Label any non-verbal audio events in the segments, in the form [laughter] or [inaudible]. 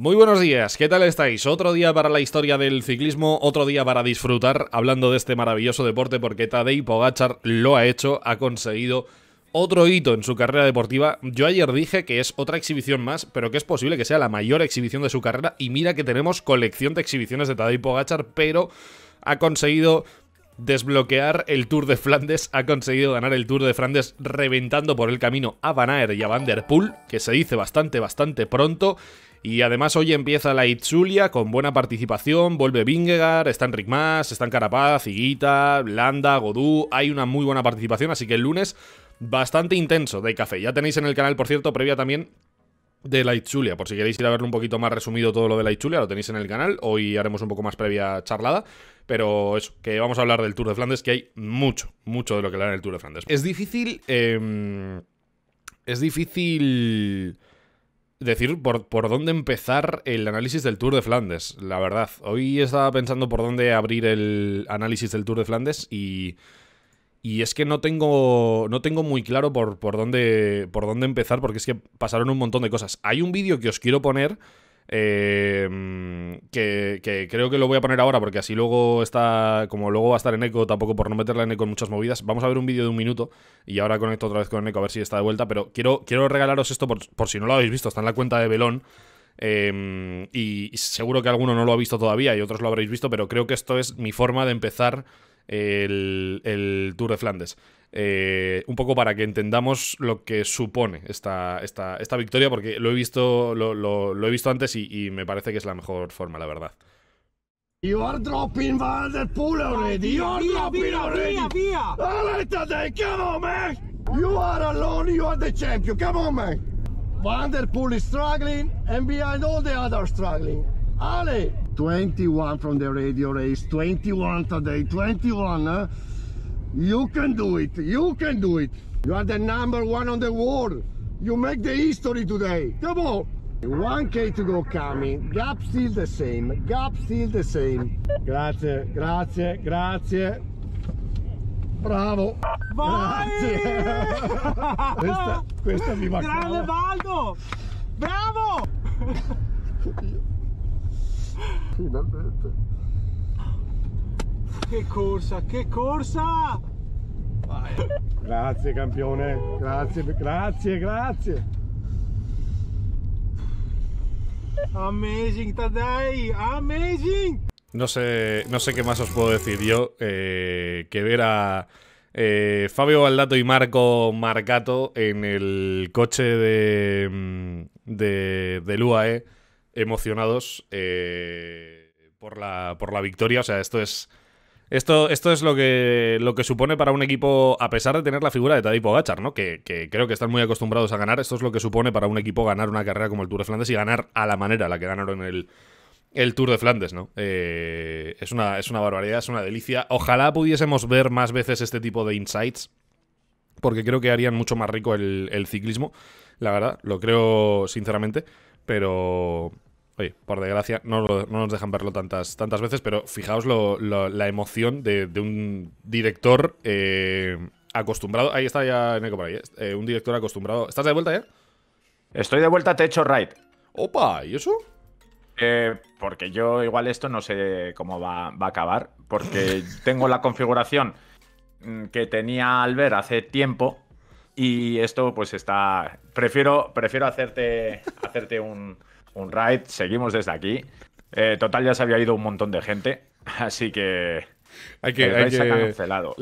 Muy buenos días, ¿qué tal estáis? Otro día para la historia del ciclismo, otro día para disfrutar hablando de este maravilloso deporte porque Tadej Pogachar lo ha hecho, ha conseguido otro hito en su carrera deportiva. Yo ayer dije que es otra exhibición más, pero que es posible que sea la mayor exhibición de su carrera y mira que tenemos colección de exhibiciones de Tadej Pogachar, pero ha conseguido desbloquear el Tour de Flandes, ha conseguido ganar el Tour de Flandes reventando por el camino a Van y a Van Der Poel, que se dice bastante, bastante pronto, y además hoy empieza la Itzulia con buena participación, vuelve Vingegaard, están Rick Mas, están Carapaz, Higuita, Landa, Godú, hay una muy buena participación, así que el lunes bastante intenso de café. Ya tenéis en el canal, por cierto, previa también de la Itzulia. Por si queréis ir a verlo un poquito más resumido todo lo de la Itzulia, lo tenéis en el canal. Hoy haremos un poco más previa charlada. Pero eso, que vamos a hablar del Tour de Flandes, que hay mucho, mucho de lo que le en el Tour de Flandes. Es difícil. Em, es difícil decir por, por, dónde empezar el análisis del Tour de Flandes, la verdad. Hoy estaba pensando por dónde abrir el análisis del Tour de Flandes y... Y es que no tengo, no tengo muy claro por, por, dónde, por dónde empezar, porque es que pasaron un montón de cosas. Hay un vídeo que os quiero poner, Em, que, creo que lo voy a poner ahora porque así luego está, como luego va a estar en eco, tampoco por no meterla en eco en muchas movidas. Vamos a ver un vídeo de un minuto y ahora conecto otra vez con eco a ver si está de vuelta, pero quiero, quiero regalaros esto por, si no lo habéis visto, está en la cuenta de Belón. Em, y seguro que alguno no lo ha visto todavía y otros lo habréis visto, pero creo que esto es mi forma de empezar el, el Tour de Flandes eh, un poco para que entendamos lo que supone esta, victoria, porque lo he visto, antes y, me parece que es la mejor forma, la verdad. You are dropping Van der Poel already. You are dropping already. Come on, man. You are alone. You are the champion. Come on, man. Van der Poel is struggling, and behind all the others struggling. Ale, 21 from the radio race. 21 today. 21. Huh? You can do it. You can do it. You are the number one on the world. You make the history today. Come on. 1K to go coming. Gap still the same. Gap still the same. Grazie, grazie, grazie. Bravo. Vai! [laughs] questa, questa mi va Grande Valdo! Bravo! Finalmente. ¡Qué corsa, ¡Qué corsa! Gracias, grazie campione, grazie, grazie, Amazing today, amazing. No sé, no sé qué más os puedo decir yo eh, que ver a eh, Fabio Baldato y Marco Marcato en el coche de, mm, de del UAE emocionados eh, por, la, por la victoria. O sea, esto es esto, esto es lo que, lo que supone para un equipo, a pesar de tener la figura de Tadipo Gachar, ¿no? Que, creo que están muy acostumbrados a ganar. Esto es lo que supone para un equipo ganar una carrera como el Tour de Flandes y ganar a la manera la que ganaron el, el Tour de Flandes, ¿no? Eh, es, una, es una barbaridad, es una delicia. Ojalá pudiésemos ver más veces este tipo de insights, porque creo que harían mucho más rico el ciclismo. La verdad, lo creo sinceramente, pero Oye, por desgracia, no, nos dejan verlo tantas, tantas veces, pero fijaos la emoción de, un director eh, acostumbrado. Ahí está ya Neko por ahí. ¿eh? Eh, un director acostumbrado. ¿Estás de vuelta ya? Estoy de vuelta, te he hecho raid. Opa, ¿y eso? porque yo igual esto no sé cómo va, va a acabar. Porque [laughs] tengo la configuración mm, que tenía al hace tiempo. Y esto pues está. Prefiero, prefiero hacerte. hacerte un un raid, seguimos desde aquí. Eh, total, ya se había ido un montón de gente, [laughs] así que. Hay que, cancelado.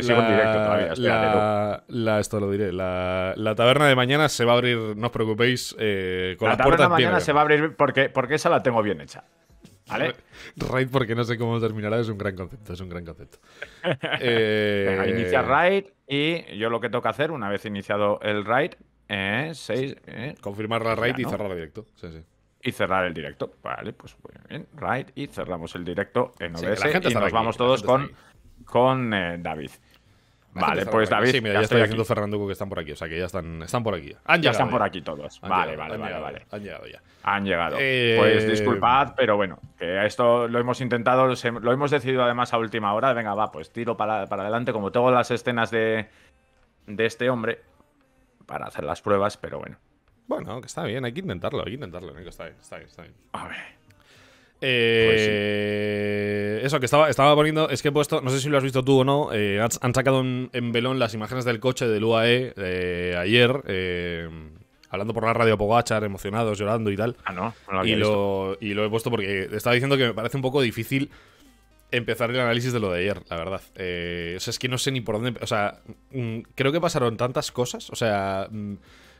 sigo directo todavía. esto lo diré. La, taberna de mañana se va a abrir, no os preocupéis, eh, la taberna de mañana se va a abrir porque, porque esa la tengo bien hecha. ¿Vale? [laughs] Raid, porque no sé cómo terminará, es un gran concepto, es un gran concepto. [laughs] Eh, inicia Raid y yo lo que tengo hacer, una vez iniciado el Raid, eh, seis, eh. Confirmar la pues raid y cerrar el directo. Y cerrar el directo. Vale, pues muy bien. Raid y cerramos el directo en OBS. y nos vamos todos con, con eh, David. vale, pues David. Sí, mira, ya, estoy haciendo Fernando que están por aquí. O sea, que ya están, están por aquí. Han ya están por aquí todos. vale, vale, vale, Han llegado ya. Han llegado. Eh, pues disculpad, pero bueno, que esto lo hemos intentado, lo hemos decidido además a última hora. Venga, va, pues tiro para, para adelante. Como tengo las escenas de, de este hombre, para hacer las pruebas, pero bueno. Bueno, que está bien, hay que intentarlo, hay que intentarlo, está bien, está bien, A ver. Eh, pues eso que estaba, estaba poniendo, es que he puesto, no sé si lo has visto tú o no, eh, han, sacado en, velón las imágenes del coche del UAE eh, ayer, hablando por la radio Pogachar, emocionados, llorando y tal. Ah, no, no lo había y, visto. Lo, y lo he puesto porque estaba diciendo que me parece un poco difícil empezar el análisis de lo de ayer, la verdad. Eh, o sea, es que no sé ni por dónde. O sea, mm, creo que pasaron tantas cosas. O sea. Mm,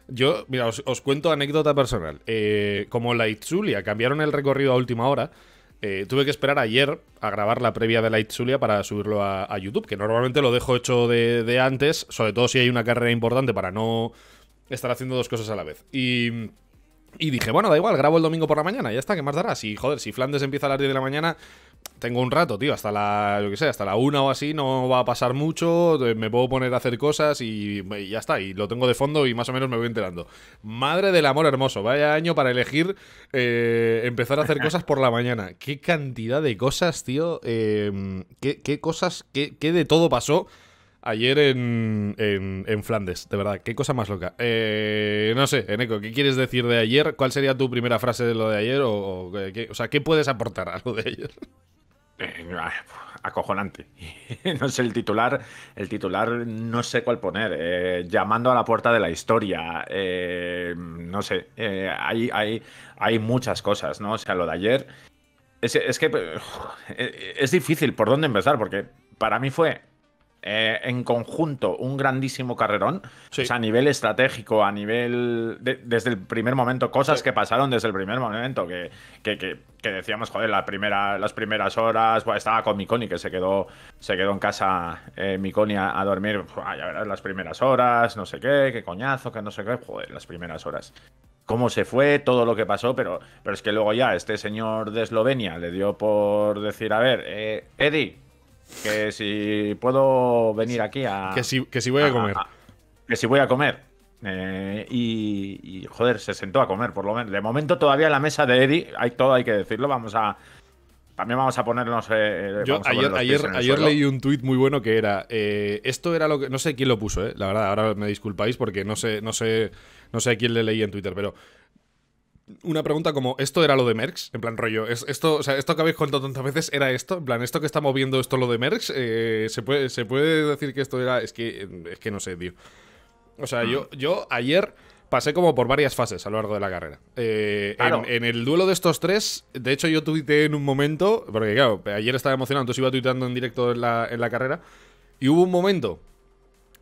yo, mira, os, cuento anécdota personal. Eh, como la Itzulia cambiaron el recorrido a última hora, eh, tuve que esperar ayer a grabar la previa de LightZulia para subirlo a, YouTube, que normalmente lo dejo hecho de, antes, sobre todo si hay una carrera importante para no estar haciendo dos cosas a la vez. Y mm, y dije, bueno, da igual, grabo el domingo por la mañana, ya está, ¿qué más dará? Si, joder, si Flandes empieza a las 10 de la mañana, tengo un rato, tío, hasta la, yo que sé, hasta la una o así, no va a pasar mucho, eh, me puedo poner a hacer cosas y, ya está, y lo tengo de fondo y más o menos me voy enterando. Madre del amor hermoso, vaya año para elegir eh, empezar a hacer [laughs] cosas por la mañana. Qué cantidad de cosas, tío, eh, qué, qué, cosas, qué de todo pasó ayer en, en, Flandes, de verdad, qué cosa más loca. Eh, no sé, Eneco, ¿qué quieres decir de ayer? ¿Cuál sería tu primera frase de lo de ayer? ¿O, o, sea, ¿qué puedes aportar a lo de ayer? Eh, acojonante. [laughs] no sé el titular, el titular no sé cuál poner. Eh, llamando a la puerta de la historia. no sé. hay, hay, hay muchas cosas, ¿no? O sea, lo de ayer. Es, es que es difícil por dónde empezar, porque para mí fue eh, en conjunto un grandísimo carrerón. O sea, a nivel estratégico, a nivel. desde el primer momento, cosas que pasaron desde el primer momento, que, que, que, decíamos, joder, la primera, las primeras horas. estaba con Miconi, que se quedó, se quedó en casa eh, a, dormir. ya las primeras horas, no sé qué, qué coñazo, que no sé qué. Joder, las primeras horas cómo se fue, todo lo que pasó, pero, pero es que luego ya este señor de Eslovenia le dio por decir, a ver, eh, que si puedo venir aquí a. Que si, voy a, comer. que eh, si voy a comer. y, joder, se sentó a comer, por lo menos. De momento, todavía en la mesa de Eddie, hay todo, hay que decirlo. Vamos a. También vamos a ponernos. Eh, eh, ayer, ayer, leí un tuit muy bueno que era. esto era lo que. No sé quién lo puso, eh, la verdad, ahora me disculpáis porque no sé, no sé, no sé a quién le leí en Twitter, pero una pregunta como, ¿esto era lo de merx En plan, rollo, ¿es, esto, esto que habéis contado tantas veces era esto, en plan, ¿esto que está moviendo esto lo de merx eh, ¿se, puede, ¿Se puede decir que esto era...? Es que, es que no sé, tío. O sea, yo, mm. yo ayer pasé como por varias fases a lo largo de la carrera. Eh, en, el duelo de estos tres, de hecho yo tuiteé en un momento, porque claro, ayer estaba emocionado, entonces iba tuiteando en directo en la, en la carrera, y hubo un momento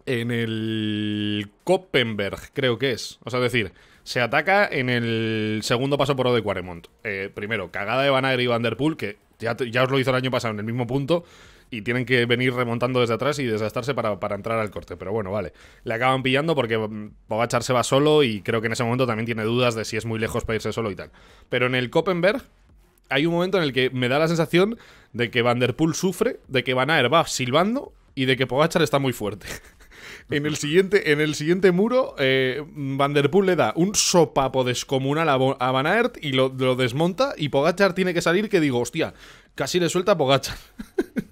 en el Koppenberg, creo que es. O sea, decir, se ataca en el segundo paso por Quaremont. Eh, primero, cagada de Van Aer y Van Der Poel, que ya, os lo hizo el año pasado en el mismo punto, y tienen que venir remontando desde atrás y desgastarse para, entrar al corte. Pero bueno, vale. Le acaban pillando porque mm, Pogachar se va solo y creo que en ese momento también tiene dudas de si es muy lejos para irse solo y tal. Pero en el Koppenberg hay un momento en el que me da la sensación de que Poel sufre, de que Van Aer va silbando y de que Pogachar está muy fuerte. [laughs] En el siguiente, en el siguiente muro, eh, Vanderpool le da un sopapo descomunal a, Van Aert y lo, desmonta. Y Pogachar tiene que salir, que digo, hostia, casi le suelta a Pogachar.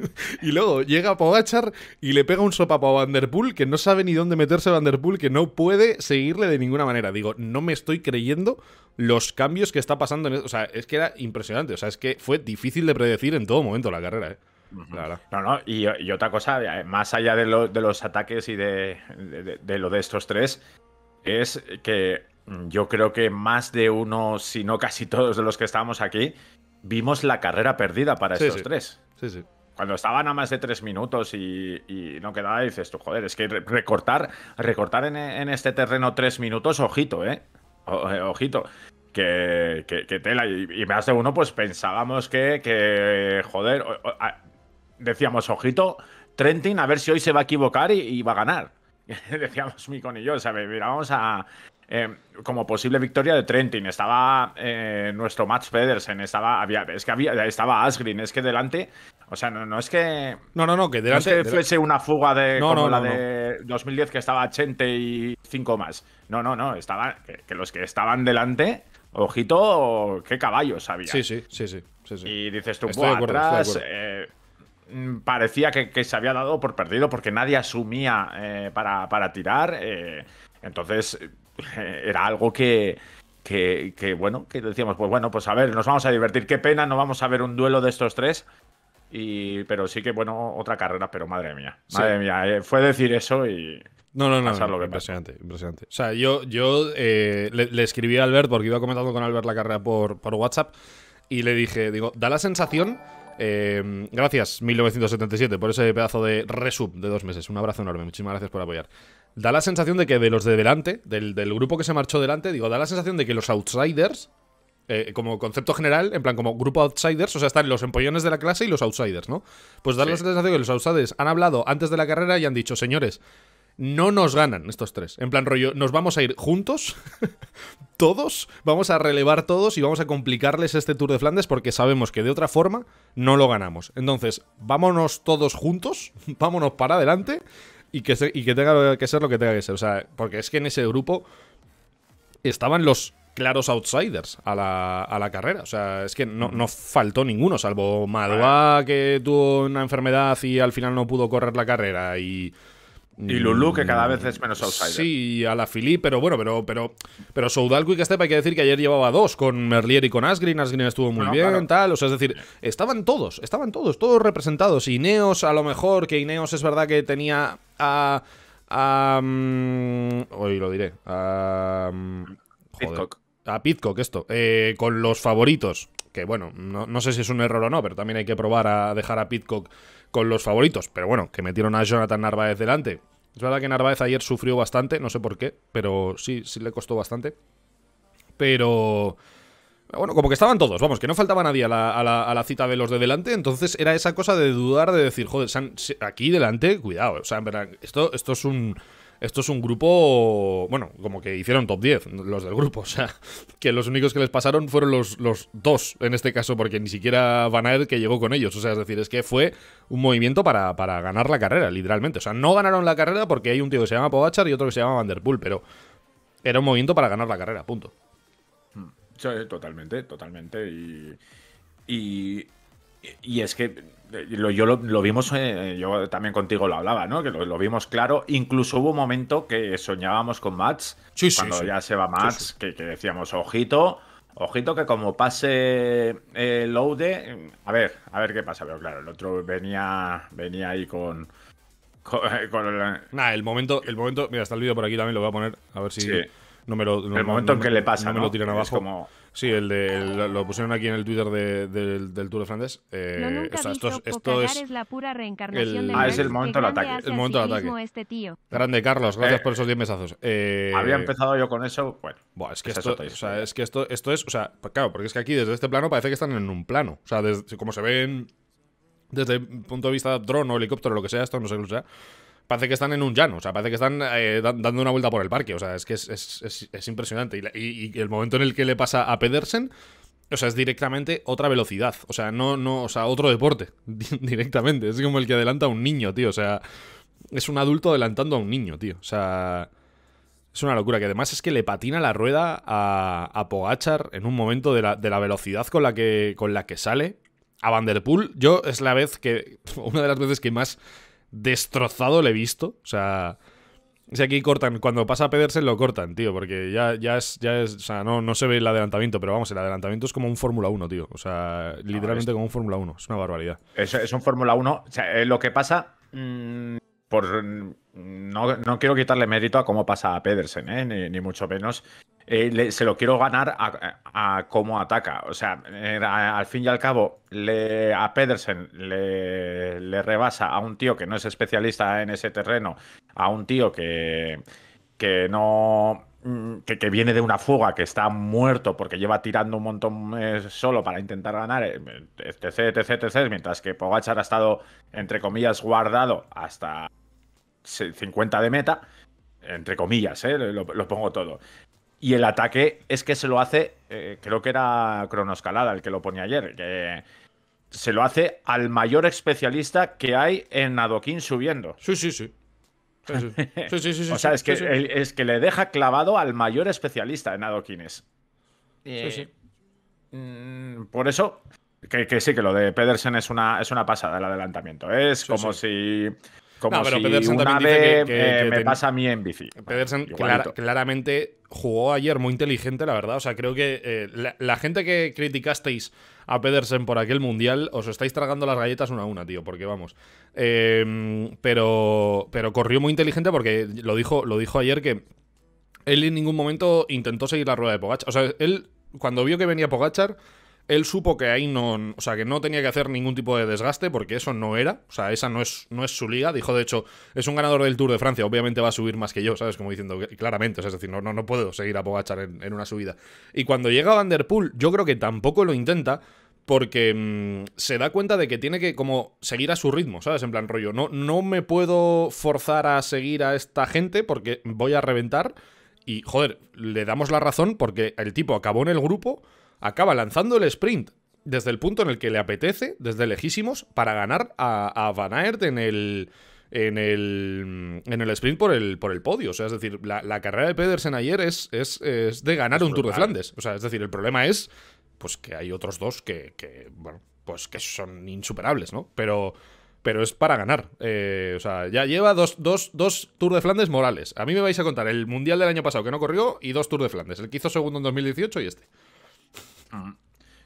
[laughs] y luego llega Pogachar y le pega un sopapo a Vanderpool, que no sabe ni dónde meterse Vanderpool, que no puede seguirle de ninguna manera. Digo, no me estoy creyendo los cambios que está pasando en e-". O sea, es que era impresionante. O sea, es que fue difícil de predecir en todo momento la carrera, ¿eh? No, no, y, otra cosa, eh, más allá de, los ataques y de, lo de estos tres, es que yo creo que más de uno, si no casi todos de los que estábamos aquí, vimos la carrera perdida para estos tres. Cuando estaban a más de tres minutos y, no quedaba, dices tú, joder, es que recortar, recortar en, este terreno tres minutos, ojito, ¿eh? eh ojito. Que, tela. Y, más de uno, pues pensábamos que, que joder, decíamos, ojito, Trentin, a ver si hoy se va a equivocar y, va a ganar. [laughs] decíamos con y yo, sea, Mirábamos a. Eh, como posible victoria de Trentin, estaba eh, nuestro Max Pedersen, estaba, había, es que había, estaba Asgreen, es que delante, o sea, no, no es que. No, no, no, que delante. No es que fuese una fuga de no, no, la de 2010 que estaba 85 más. No, no, no, estaba, que, los que estaban delante, ojito, qué caballos había. Sí, sí, sí, sí. Y dices tú, estoy atrás, Mm, parecía que, se había dado por perdido porque nadie asumía eh, para, tirar. Eh, entonces, eh, era algo que, bueno, que decíamos, pues bueno, pues a ver, nos vamos a divertir. Qué pena, no vamos a ver un duelo de estos tres. Y, pero sí que, bueno, otra carrera, pero madre mía, madre mía, fue decir eso y... No, no, no, no impresionante, impresionante. O sea, yo, yo le, le, escribí a Albert porque iba comentando con Albert la carrera por, por WhatsApp y le dije, digo, da la sensación eh, gracias, 1977, por ese pedazo de resub de dos meses. Un abrazo enorme, muchísimas gracias por apoyar. Da la sensación de que de los de delante, del, grupo que se marchó delante, digo, da la sensación de que los outsiders, eh, como concepto general, en plan como grupo outsiders, o sea, están los empollones de la clase y los outsiders, ¿no? Pues da la sensación de que los outsiders han hablado antes de la carrera y han dicho, señores, no nos ganan estos tres. En plan rollo, nos vamos a ir juntos, [laughs] todos, vamos a relevar todos y vamos a complicarles este Tour de Flandes porque sabemos que de otra forma no lo ganamos. Entonces, vámonos todos juntos, [laughs] vámonos para adelante y que, que tenga que ser lo que tenga que ser. O sea, porque es que en ese grupo estaban los claros outsiders a la, carrera. O sea, es que no, no faltó ninguno, salvo Madua, que tuvo una enfermedad y al final no pudo correr la carrera, y y Lulu, que cada vez es menos outsider. Sí, a la Filip, pero bueno, pero, pero, pero Soudalco y Castepa hay que decir que ayer llevaba dos, con Merlier y con Asgrin Asgrin estuvo muy bien, tal. O sea, es decir, estaban todos, estaban todos, todos representados. y Neos a lo mejor, que Ineos es verdad que tenía a. Mm, hoy lo diré. A. Mm, Pitcock. a Pitcock, esto. Eh, con los favoritos. Que bueno, no, no sé si es un error o no, pero también hay que probar a dejar a Pitcock con los favoritos. Pero bueno, que metieron a Jonathan Narváez delante. Es verdad que Narváez ayer sufrió bastante, no sé por qué, pero sí, sí le costó bastante. Pero... Bueno, como que estaban todos, vamos, que no faltaba nadie a la, a, la, cita de los de delante, entonces era esa cosa de dudar, de decir, joder, aquí delante, cuidado, o sea, en verdad, esto, esto es un esto es un grupo, bueno, como que hicieron top 10 los del grupo, [laughs] o sea, que los únicos que les pasaron fueron los, dos en este caso, porque ni siquiera Van Aert que llegó con ellos, o sea, es decir, es que fue un movimiento para, ganar la carrera, literalmente, o sea, no ganaron la carrera porque hay un tío que se llama Povachar y otro que se llama Vanderpool, pero era un movimiento para ganar la carrera, punto. Hmm. Totalmente, totalmente, y, y es que eh, yo lo, vimos, eh, yo también contigo lo hablaba, ¿no? Que lo, vimos claro. Incluso hubo un momento que soñábamos con Max cuando ya se va Mats, que, decíamos, ojito, ojito que como pase el eh, Ode. A ver, a ver qué pasa. Pero claro, el otro venía, venía ahí con. [laughs] con, el momento, el momento. Mira, está el vídeo por aquí también, lo voy a poner. A ver si. No me lo, el momento en que le pasa. No, me lo tiran abajo. como... Sí, el de, lo pusieron aquí en el Twitter de, del, del Tour de Eh, esto, esto, es, la pura reencarnación Ah, es el momento del ataque. El momento del ataque. Este tío. Grande, Carlos. Gracias eh, por esos 10 besazos. Eh, había empezado yo con eso. Bueno. es, que pues esto, es que esto, esto es. O sea, pues claro, porque es que aquí desde este plano parece que están en un plano. O sea, como se ven desde el punto de vista dron o helicóptero o lo que sea, esto no sé qué sea parece que están en un llano, o sea, parece que están eh, dando una vuelta por el parque, o sea, es que es, impresionante. Y, el momento en el que le pasa a Pedersen, o sea, es directamente otra velocidad, o sea, no, no, o sea, otro deporte, [laughs] directamente. Es como el que adelanta a un niño, tío, o sea, es un adulto adelantando a un niño, tío, o sea... Es una locura, que además es que le patina la rueda a, a Pogachar en un momento de la, velocidad con la, que, con la que sale a Vanderpool, yo es la vez que. [laughs] Una de las veces que más destrozado le he visto. O sea, si aquí cortan, cuando pasa a Pedersen lo cortan, tío, porque ya, ya es, ya es, o sea, no, se ve el adelantamiento, pero vamos, el adelantamiento es como un Fórmula 1, tío. O sea, literalmente como un Fórmula 1, es una barbaridad. Es, es un Fórmula 1, o sea, eh, lo que pasa, mm, por, mm, no, quiero quitarle mérito a cómo pasa a Pedersen, ¿eh? ni, mucho menos. Eh, se lo quiero ganar a, cómo ataca. O sea, eh, al fin y al cabo, le, a Pedersen le, le, rebasa a un tío que no es especialista en ese terreno, a un tío que, que no. Mm, que, viene de una fuga, que está muerto porque lleva tirando un montón solo para intentar ganar, etc, etc, etc, mientras que Pogachar ha estado, entre comillas, guardado hasta 50 de meta, entre comillas, ¿eh? lo, pongo todo. Y el ataque es que se lo hace, eh, creo que era Cronoscalada el que lo ponía ayer, se lo hace al mayor especialista que hay en adoquín subiendo. Sí, sí, sí. [laughs] o sea, es que, es que le deja clavado al mayor especialista en adoquines. Eh, sí, sí. Mm, por eso, que, sí, que lo de Pedersen es una, es una pasada el adelantamiento. Es como si pero Pedersen me pasa a mí en bici. Pedersen claramente jugó ayer muy inteligente, la verdad. O sea, creo que eh, la, gente que criticasteis a Pedersen por aquel mundial, os estáis tragando las galletas una a una, tío, porque vamos. Em, pero, pero corrió muy inteligente porque lo dijo, lo dijo ayer que él en ningún momento intentó seguir la rueda de Pogachar. O sea, él cuando vio que venía Pogachar él supo que ahí no, o sea, que no tenía que hacer ningún tipo de desgaste porque eso no era, o sea, esa no es, no es su liga. Dijo, de hecho, es un ganador del Tour de Francia, obviamente va a subir más que yo, ¿sabes? Como diciendo claramente, es decir, no, no, no puedo seguir a Pogachar en, una subida. Y cuando llega a Vanderpool yo creo que tampoco lo intenta porque mm, se da cuenta de que tiene que como seguir a su ritmo, ¿sabes? En plan rollo, no, no me puedo forzar a seguir a esta gente porque voy a reventar. Y, joder, le damos la razón porque el tipo acabó en el grupo acaba lanzando el sprint desde el punto en el que le apetece, desde lejísimos, para ganar a, Van Aert en el, en el, en el sprint por el, por el podio. O sea, es decir, la, carrera de Pedersen ayer es, es, de ganar un Tour de Flandes. O sea, es decir, el problema es pues que hay otros dos que, bueno, pues que son insuperables, ¿no? Pero, pero es para ganar. Eh, o sea, ya lleva dos, dos, dos Tour de Flandes morales. A mí me vais a contar el Mundial del año pasado que no corrió y dos Tour de Flandes. El que hizo segundo en 2018 y este.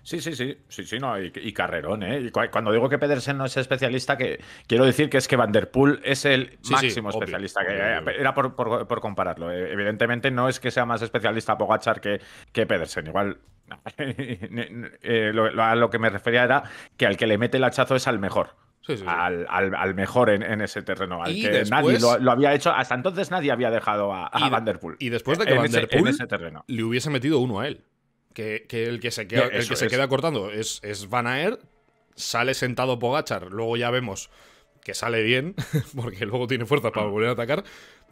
Sí, sí, sí, sí, sí, no, y, carrerón, ¿eh? Y cuando digo que Pedersen no es especialista, que quiero decir que es que Vanderpool es el máximo especialista. que, Era por, compararlo. Eh, evidentemente no es que sea más especialista Pogachar que, que Pedersen, igual [laughs] eh, lo, a lo que me refería era que al que le mete el hachazo es al mejor. Al, mejor en, ese terreno, al que nadie lo, había hecho, hasta entonces nadie había dejado a, a y, Vanderpool. Y después de que Vanderpool en ese terreno. le hubiese metido uno a él que, el que se queda, que se queda cortando es, Van Aert, sale sentado Pogachar, luego ya vemos que sale bien, [laughs] porque luego tiene fuerza para volver a atacar,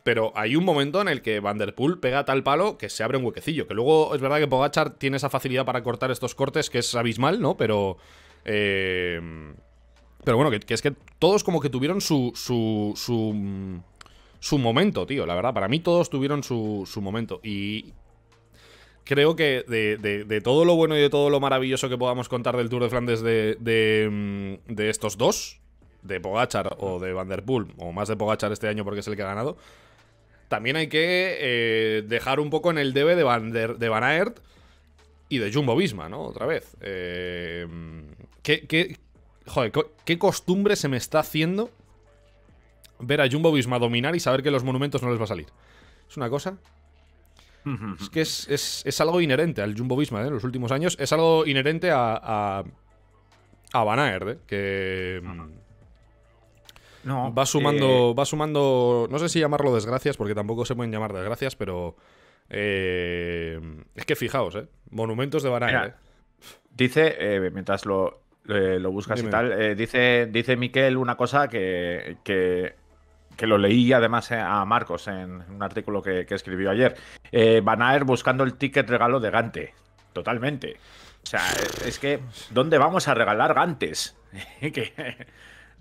pero hay un momento en el que Vanderpool pega tal palo que se abre un huequecillo, que luego es verdad que Pogachar tiene esa facilidad para cortar estos cortes que es abismal, ¿no? Pero... Eh, pero bueno, que, es que todos como que tuvieron su, su, su, momento, tío, la verdad. Para mí todos tuvieron su, su momento. Y, creo que de, todo lo bueno y de todo lo maravilloso que podamos contar del Tour de Flandes de, de, mm, estos dos, de Pogachar o de Vanderpool, o más de Pogachar este año porque es el que ha ganado, también hay que eh, dejar un poco en el debe de Van, de Van Aert y de Jumbo Visma, ¿no? Otra vez. Eh, ¿qué, ¿Qué costumbre se me está haciendo ver a Jumbo Visma dominar y saber que los monumentos no les va a salir? Es una cosa es que es, algo inherente al Jumbo Visma ¿eh? en los últimos años. Es algo inherente a, a, ¿eh? que mm, no, va sumando, eh, va sumando, no sé si llamarlo desgracias, porque tampoco se pueden llamar desgracias, pero es que fijaos, monumentos de Van dice, mientras lo, lo buscas y tal, dice, dice Miquel una cosa que que lo leí además eh, a Marcos en un artículo que, escribió ayer. Eh, van a ir buscando el ticket regalo de Gante. Totalmente. O sea, eh, es que, ¿dónde vamos a regalar Gantes? [laughs] que,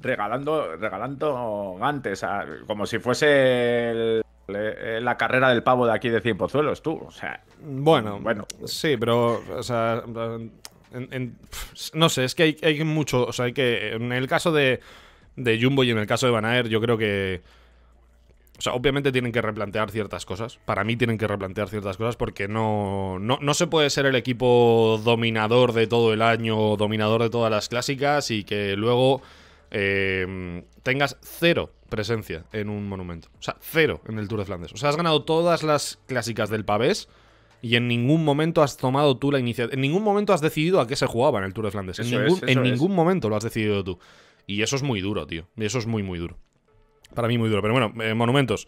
regalando, regalando Gantes, como si fuese la carrera del pavo de aquí de Cien Pozuelos, tú. O sea, bueno, bueno. Sí, pero, no sé, es que hay, hay mucho, o sea, hay que, en el caso de de Jumbo y en el caso de Banaer, yo creo que. O sea, obviamente tienen que replantear ciertas cosas. Para mí tienen que replantear ciertas cosas porque no, no, se puede ser el equipo dominador de todo el año, dominador de todas las clásicas y que luego eh, tengas cero presencia en un monumento. O sea, cero en el Tour de Flandes. O sea, has ganado todas las clásicas del pavés y en ningún momento has tomado tú la iniciativa. En ningún momento has decidido a qué se jugaba en el Tour de Flandes. en ningún, en ningún momento lo has decidido tú. Y eso es muy duro, tío. Eso es muy, muy duro. Para mí muy duro. Pero bueno, eh, monumentos.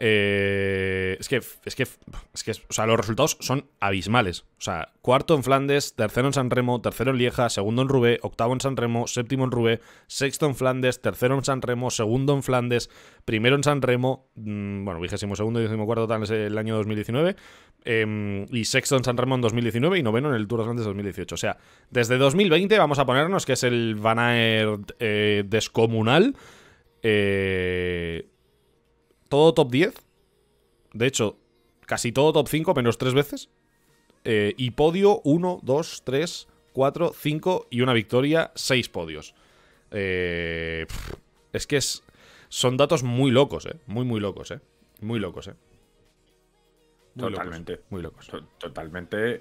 Eh, es que, es que, es que, o sea, los resultados son abismales. O sea, cuarto en Flandes, tercero en San Remo, tercero en Lieja, segundo en Rubé, octavo en San Remo, séptimo en Rubé, sexto en Flandes, tercero en San Remo, segundo en Flandes, primero en San Remo, mm, bueno, vigésimo segundo y décimo cuarto tal es el año 2019, em, y sexto en San Remo en 2019 y noveno en el Tour de Flandes 2018. O sea, desde 2020 vamos a ponernos que es el Van eh, descomunal. Eh, todo top 10. De hecho, casi todo top 5, menos 3 veces. Eh, y podio 1, 2, 3, 4, 5 y una victoria, 6 podios. Eh, es que es, son datos muy locos, ¿eh? Muy, muy locos, ¿eh? Muy locos, ¿eh? totalmente. muy locos. totalmente.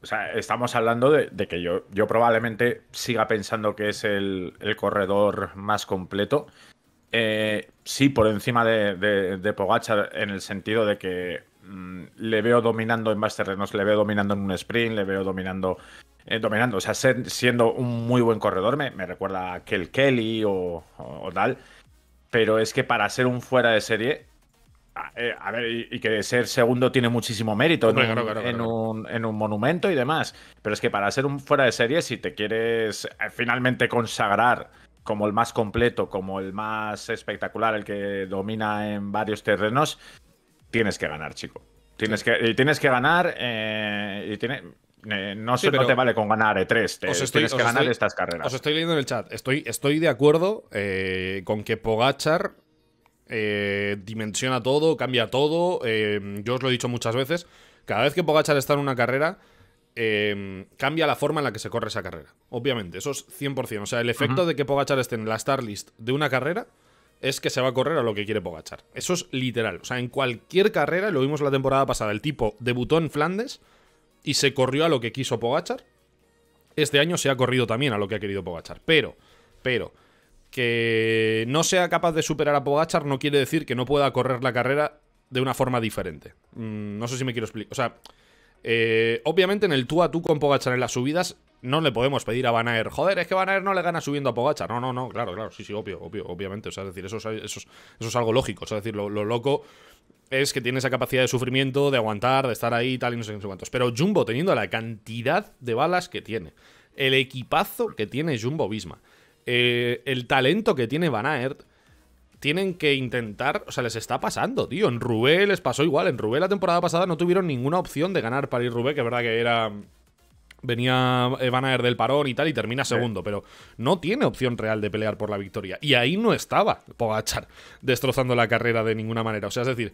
O sea, estamos hablando de, que yo, yo probablemente siga pensando que es el, el corredor más completo. Eh, sí por encima de, Pogachar en el sentido de que mm, le veo dominando en más terrenos, le veo dominando en un sprint, le veo dominando, eh, dominando, o sea, siendo un muy buen corredor, me, recuerda a Kel Kelly o, tal, pero es que para ser un fuera de serie, a, eh, ver, y, que ser segundo tiene muchísimo mérito en un monumento y demás, pero es que para ser un fuera de serie, si te quieres finalmente consagrar, como el más completo, como el más espectacular, el que domina en varios terrenos, tienes que ganar, chico. Tienes, que, tienes que ganar eh, y tiene, eh, no, sé, no, te vale con ganar E3, tienes que ganar estas carreras. Os estoy leyendo en el chat, estoy, estoy de acuerdo eh, con que Pogachar dimensiona todo, cambia todo, yo os lo he dicho muchas veces, cada vez que Pogachar está en una carrera Em, cambia la forma en la que se corre esa carrera. Obviamente, eso es 100%. O sea, el efecto de que Pogachar esté en la star list de una carrera es que se va a correr a lo que quiere Pogachar. Eso es literal. O sea, en cualquier carrera, lo vimos la temporada pasada, el tipo debutó en Flandes y se corrió a lo que quiso Pogachar. Este año se ha corrido también a lo que ha querido Pogachar. Pero, pero, que no sea capaz de superar a Pogachar no quiere decir que no pueda correr la carrera de una forma diferente. Mm, no sé si me quiero explicar. O sea, eh, obviamente en el tú a tú con Pogachar en las subidas no le podemos pedir a Van joder, es que Van no le gana subiendo a Pogachar. No, no, no, claro, claro, sí, sí, obvio, obvio obviamente. O sea, es decir, eso, es, eso eso es algo lógico. O sea, es decir, lo, loco es que tiene esa capacidad de sufrimiento, de aguantar, de estar ahí tal, y no sé cuántos. Pero Jumbo, teniendo la cantidad de balas que tiene, el equipazo que tiene Jumbo Bisma eh, el talento que tiene Van tienen que intentar, o sea, les está pasando, tío. En Rubé les pasó igual. En Rubé la temporada pasada no tuvieron ninguna opción de ganar París Rubé, que es verdad que era venía Van ir del parón y tal y termina segundo, pero no tiene opción real de pelear por la victoria. Y ahí no estaba Pogachar [laughs] destrozando la carrera de ninguna manera. O sea, es decir,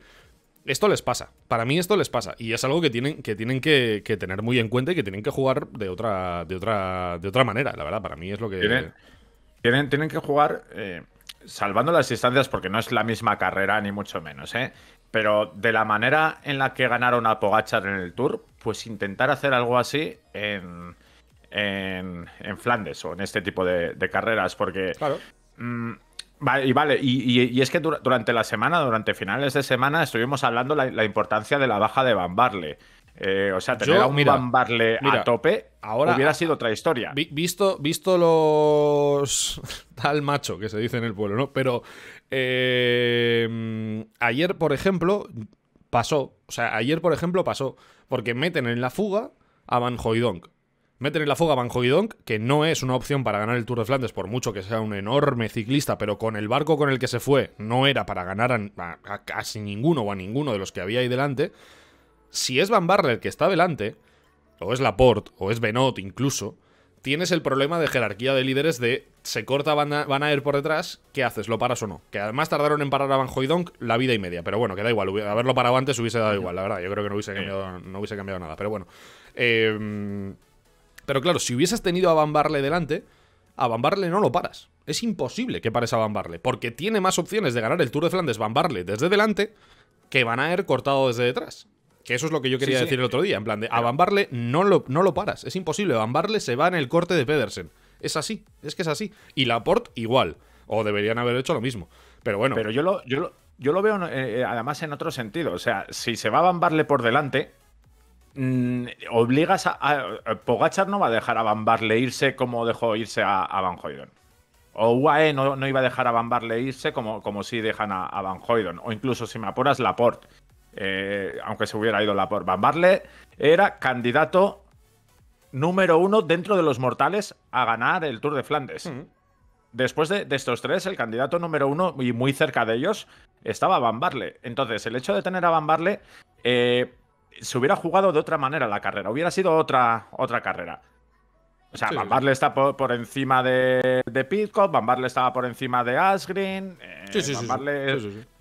esto les pasa. Para mí esto les pasa. Y es algo que tienen que, tener muy en cuenta y que tienen que jugar de otra, de otra, de otra manera, la verdad. Para mí es lo que. Tienen, tienen, que jugar. Eh, salvando las distancias porque no es la misma carrera ni mucho menos, ¿eh? Pero de la manera en la que ganaron a Pogachar en el Tour, pues intentar hacer algo así en, en, en Flandes o en este tipo de, carreras, porque... Claro. Mm, vale, y vale, y, es que durante la semana, durante finales de semana, estuvimos hablando la, la importancia de la baja de Van Barle. Eh, o sea, tener Yo, a un a tope ahora, hubiera sido otra historia. visto, visto los. [laughs] tal macho que se dice en el pueblo, ¿no? Pero. Eh, ayer, por ejemplo, pasó. O sea, ayer, por ejemplo, pasó. Porque meten en la fuga a Van Hoydonk. Meten en la fuga a Van Hoydonk, que no es una opción para ganar el Tour de Flandes, por mucho que sea un enorme ciclista, pero con el barco con el que se fue, no era para ganar a casi ninguno o a ninguno de los que había ahí delante si es Van Barle el que está delante, o es Laporte, o es Benot incluso, tienes el problema de jerarquía de líderes de se corta Van, a, por detrás, ¿qué haces? ¿Lo paras o no? Que además tardaron en parar a Van Hoydonk la vida y media, pero bueno, que da igual. Haberlo parado antes hubiese dado igual, la verdad. Yo creo que no hubiese cambiado, nada, pero bueno. Em, pero claro, si hubieses tenido a Van Barle delante, a Van Barle no lo paras. Es imposible que pares a Van Barle, porque tiene más opciones de ganar el Tour de Flandes Van Barle desde delante que Van ir cortado desde detrás. Que eso es lo que yo quería decir el otro día. En plan, de, a bambarle no lo, no lo paras. Es imposible. Bambarle se va en el corte de Pedersen. Es así. Es que es así. Y Laporte igual. O deberían haber hecho lo mismo. Pero bueno. Pero yo lo, yo veo eh, eh, además en otro sentido. O sea, si se va a bambarle por delante, mm, obligas a, Pogachar no va a dejar a bambarle irse como dejó irse a, Van Hoyden. O UAE no, iba a dejar a bambarle irse como, como si dejan a, Van Hoyden. O incluso si me apuras Laporte. Eh, aunque se hubiera ido la por Van era candidato número uno dentro de los mortales a ganar el Tour de Flandes. Mm. Después de, estos tres, el candidato número uno y muy cerca de ellos estaba Van Entonces, el hecho de tener a Bambarle eh, se hubiera jugado de otra manera la carrera, hubiera sido otra, otra carrera. O sea, Bambarle está por, encima de, de Pitcock, Van estaba por encima de Asgreen. Eh, sí, sí,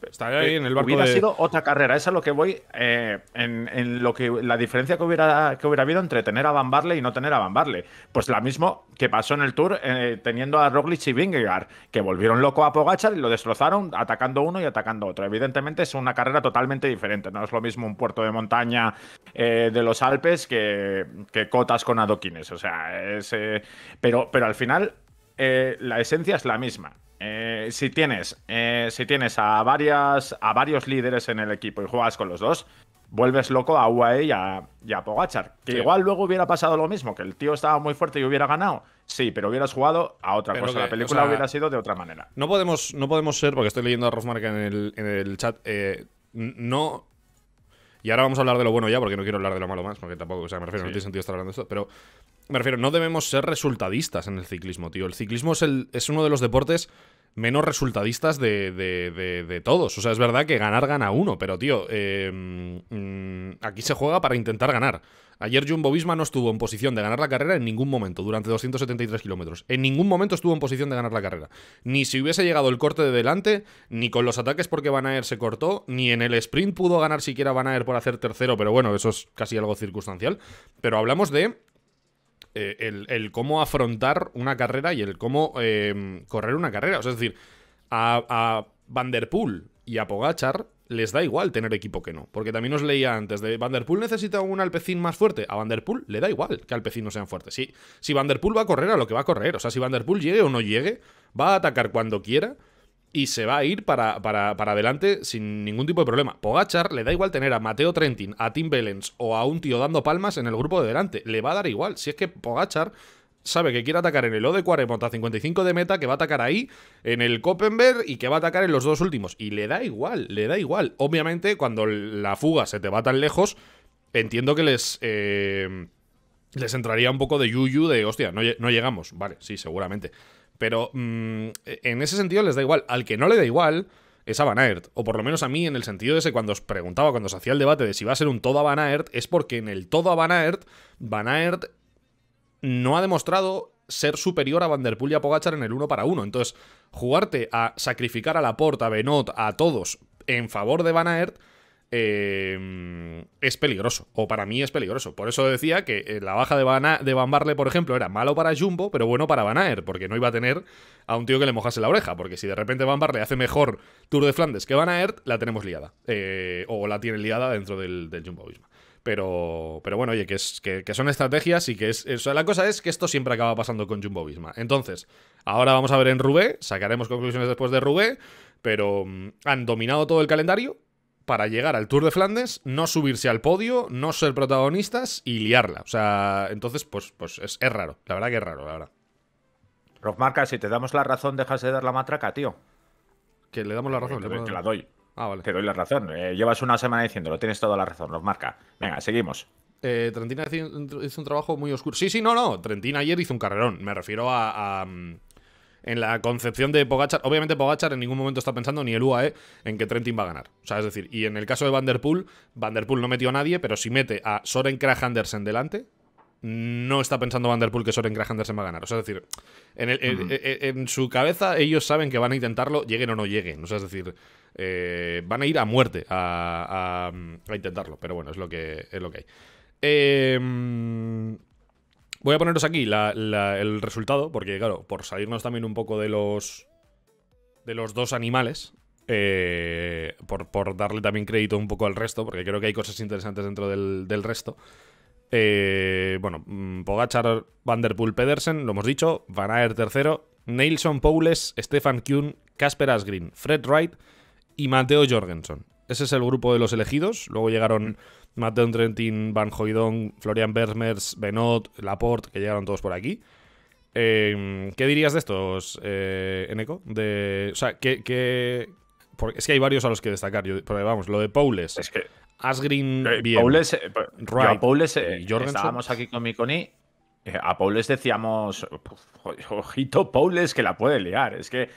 Está ahí en el Hubiera sido otra carrera, Esa es lo que voy. Eh, en, lo que la diferencia que hubiera, que hubiera habido entre tener a Bambarle y no tener a Bambarle Pues la mismo que pasó en el Tour eh, teniendo a Roglic y Vingegaard, que volvieron loco a Pogachar y lo destrozaron atacando uno y atacando otro. Evidentemente es una carrera totalmente diferente. No es lo mismo un puerto de montaña eh, de los Alpes que, cotas con adoquines. O sea, pero, pero al final la esencia es la misma. Eh, si tienes, eh, si tienes a, varias, a varios líderes en el equipo y juegas con los dos, vuelves loco a UAE y a, Pogachar. Que igual luego hubiera pasado lo mismo, que el tío estaba muy fuerte y hubiera ganado. Sí, pero hubieras jugado a otra cosa. la película hubiera sido de otra manera. No podemos, no podemos ser, porque estoy leyendo a Rosmarca en el, en el chat, eh, no. Y ahora vamos a hablar de lo bueno ya, porque no quiero hablar de lo malo más, porque tampoco, o sea, me refiero, no tiene sentido estar hablando de esto, pero me refiero, no debemos ser resultadistas en el ciclismo, tío. El ciclismo es, el, es uno de los deportes menos resultadistas de, de, de, todos. O sea, es verdad que ganar gana uno, pero tío, em, mm, aquí se juega para intentar ganar. Ayer Jumbo Visma no estuvo en posición de ganar la carrera en ningún momento, durante 273 kilómetros. En ningún momento estuvo en posición de ganar la carrera. Ni si hubiese llegado el corte de delante, ni con los ataques porque Van Aer se cortó, ni en el sprint pudo ganar siquiera Van Aer por hacer tercero, pero bueno, eso es casi algo circunstancial. Pero hablamos de eh, el, cómo afrontar una carrera y el cómo eh, correr una carrera. O sea, es decir, a, Vanderpool y a Pogachar les da igual tener equipo que no. Porque también os leía antes de Vanderpool necesita un Alpecín más fuerte. A Vanderpool le da igual que Alpecín no sean fuertes. Si, si Vanderpool va a correr a lo que va a correr. O sea, si Vanderpool llegue o no llegue, va a atacar cuando quiera y se va a ir para, para, adelante sin ningún tipo de problema. Pogachar le da igual tener a Mateo Trentin, a Tim Belens o a un tío dando palmas en el grupo de delante. Le va a dar igual. Si es que Pogachar sabe que quiere atacar en el O de 40 a 55 de meta, que va a atacar ahí, en el Koppenberg y que va a atacar en los dos últimos. Y le da igual, le da igual. Obviamente, cuando la fuga se te va tan lejos, entiendo que les. Eh, les entraría un poco de yuyu de, hostia, no llegamos. Vale, sí, seguramente. Pero mm, en ese sentido les da igual. Al que no le da igual es a Van O por lo menos a mí, en el sentido de ese, cuando os preguntaba, cuando se hacía el debate de si va a ser un todo a Van Aert, es porque en el todo a Van Aert, Van Aert no ha demostrado ser superior a Vanderpool y a Pogachar en el uno para uno. Entonces, jugarte a sacrificar a Laporte, a Benot, a todos en favor de Van Em, es peligroso. O para mí es peligroso. Por eso decía que eh, la baja de, Van, de Barle, por ejemplo, era malo para Jumbo, pero bueno para Van Aert, porque no iba a tener a un tío que le mojase la oreja. Porque si de repente Van Barle hace mejor Tour de Flandes que Van Aert, la tenemos liada. Eh, o la tiene liada dentro del, Jumbo Visma. Pero, pero bueno, oye, que, es, son estrategias y que es, La cosa es que esto siempre acaba pasando con Jumbo Visma. Entonces, ahora vamos a ver en Rubé, sacaremos conclusiones después de Rubé, pero mm, han dominado todo el calendario, para llegar al Tour de Flandes, no subirse al podio, no ser protagonistas y liarla. O sea, entonces, pues, pues es, raro. La verdad que es raro, la verdad. Marca, si te damos la razón, dejas de dar la matraca, tío. Que le damos la razón. Eh, te, la doy. Ah, vale. Te doy la razón. Eh, llevas una semana diciéndolo, tienes toda la razón, Marca. Venga, seguimos. Eh, Trentina hizo un trabajo muy oscuro. Sí, sí, no, no. Trentina ayer hizo un carrerón. Me refiero a, mm, en la concepción de Pogachar. Obviamente Pogachar en ningún momento está pensando ni el UAE en que Trentin va a ganar. O sea, es decir, y en el caso de Vanderpool, Vanderpool no metió a nadie, pero si mete a Soren Krah Andersen delante, no está pensando Vanderpool que Soren Kraj Andersen va a ganar. O sea, es decir, e, e, en, su cabeza ellos saben que van a intentarlo, lleguen o no lleguen. O sea, es decir, eh, van a ir a muerte a, intentarlo. Pero bueno, es lo que, es lo que hay. Eh, Voy a poneros aquí el resultado, porque claro, por salirnos también un poco de los, de los dos animales, eh, por, darle también crédito un poco al resto, porque creo que hay cosas interesantes dentro del, resto. Eh, bueno, mm, Pogachar, Vanderpool, Pedersen, lo hemos dicho, Van Aer tercero, Nelson Poules, Stefan Kuhn, Casper Asgreen, Fred Wright y Mateo Jorgensen. Ese es el grupo de los elegidos. Luego llegaron... Matteo Trentin, Van Hoydon, Florian Bermers, Benot, Laporte, que llegaron todos por aquí. Em, ¿Qué dirías de estos, eh, Eneco? De, o sea, ¿qué, es que hay varios a los que destacar. vamos, lo de Poules. Es que. Asgreen, eh, bien. Eh, eh, estábamos aquí con Miconi. A Paules decíamos, ojito Paules que la puede liar. Es que.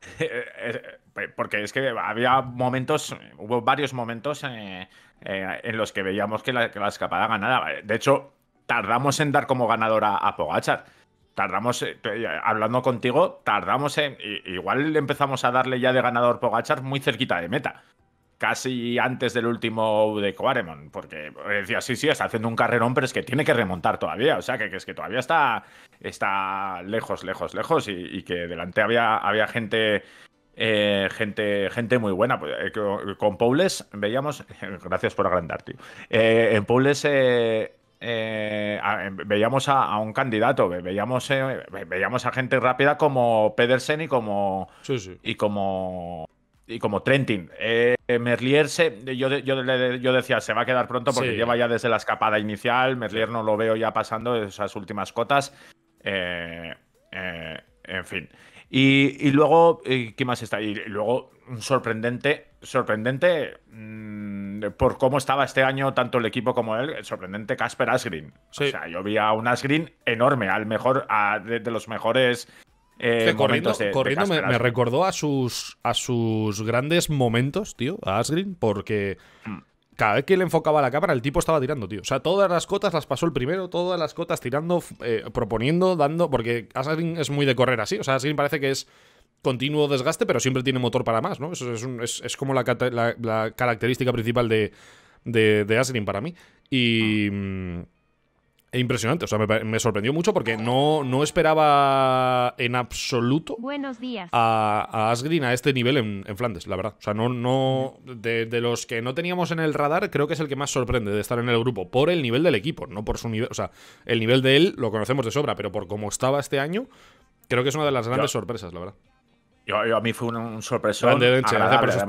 [laughs] Porque es que había momentos, hubo varios momentos eh, en los que veíamos que la, escapada ganaba. De hecho, tardamos en dar como ganadora a Pogachar. Tardamos, eh, eh, hablando contigo, tardamos en. Igual empezamos a darle ya de ganador Pogachar muy cerquita de meta. Casi antes del último de Quaremon, porque decía, sí, sí, está haciendo un carrerón, pero es que tiene que remontar todavía. O sea, que, es que todavía está, está lejos, lejos, lejos. Y, que delante había, había gente eh, gente, gente muy buena. Pues, eh, con Poules veíamos, [laughs] gracias por agrandar, eh, en Poules veíamos a, un candidato, veíamos, veíamos a gente rápida como Pedersen y como. Y como y como Trentin. Merlier, yo, decía, se va a quedar pronto porque lleva ya desde la escapada inicial. Merlier no lo veo ya pasando esas últimas cotas. en fin. Y, luego, eh, ¿qué más está? Y luego, mm, sorprendente, sorprendente mm, por cómo estaba este año tanto el equipo como él, sorprendente Casper Asgreen. O sea, yo vi a un Asgreen enorme, al mejor, de, los mejores eh, corriendo, corriendo me, recordó a sus, a sus grandes momentos, tío, a Asgreen, porque mm cada vez que le enfocaba la cámara, el tipo estaba tirando, tío. O sea, todas las cotas las pasó el primero, todas las cotas tirando, eh, proponiendo, dando. Porque Assassin es muy de correr así. O sea, Assassin parece que es continuo desgaste, pero siempre tiene motor para más, ¿no? Eso es, como la, característica principal de, de, para mí. Y. Ah. Mm, impresionante. O sea, me, sorprendió mucho porque no, no esperaba en absoluto Buenos días. A, a Asgreen a este nivel en, Flandes, la verdad. O sea, no, no de, los que no teníamos en el radar, creo que es el que más sorprende de estar en el grupo por el nivel del equipo, no por su nivel. O sea, el nivel de él lo conocemos de sobra, pero por cómo estaba este año, creo que es una de las grandes sorpresas, la verdad. Yo, a mí fue un, sorpresa además,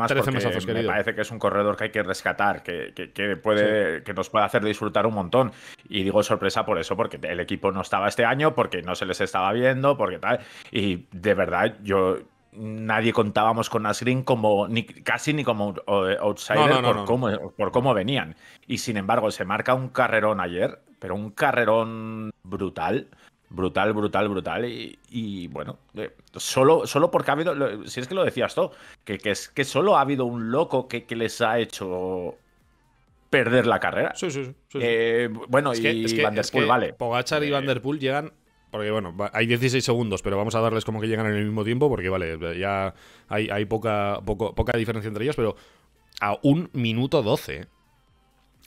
parece que es un corredor que hay que rescatar, que, puede, que nos puede hacer disfrutar un montón. Y digo sorpresa por eso, porque el equipo no estaba este año, porque no se les estaba viendo, porque tal. Y de verdad, yo nadie contábamos con Nash como ni, casi ni como outsider por, cómo, por cómo venían. Y sin embargo, se marca un carrerón ayer, pero un carrerón brutal brutal, brutal, brutal. Y, bueno, eh, solo, solo porque ha habido, si es que lo decías tú, que, es, que solo ha habido un loco que, les ha hecho perder la carrera. Sí, sí, sí. bueno, y Van Der Poel, vale. Pogachar y Van llegan. Porque bueno, hay 16 segundos, pero vamos a darles como que llegan en el mismo tiempo, porque vale, ya hay, poca, poca diferencia entre ellos, pero a un minuto 12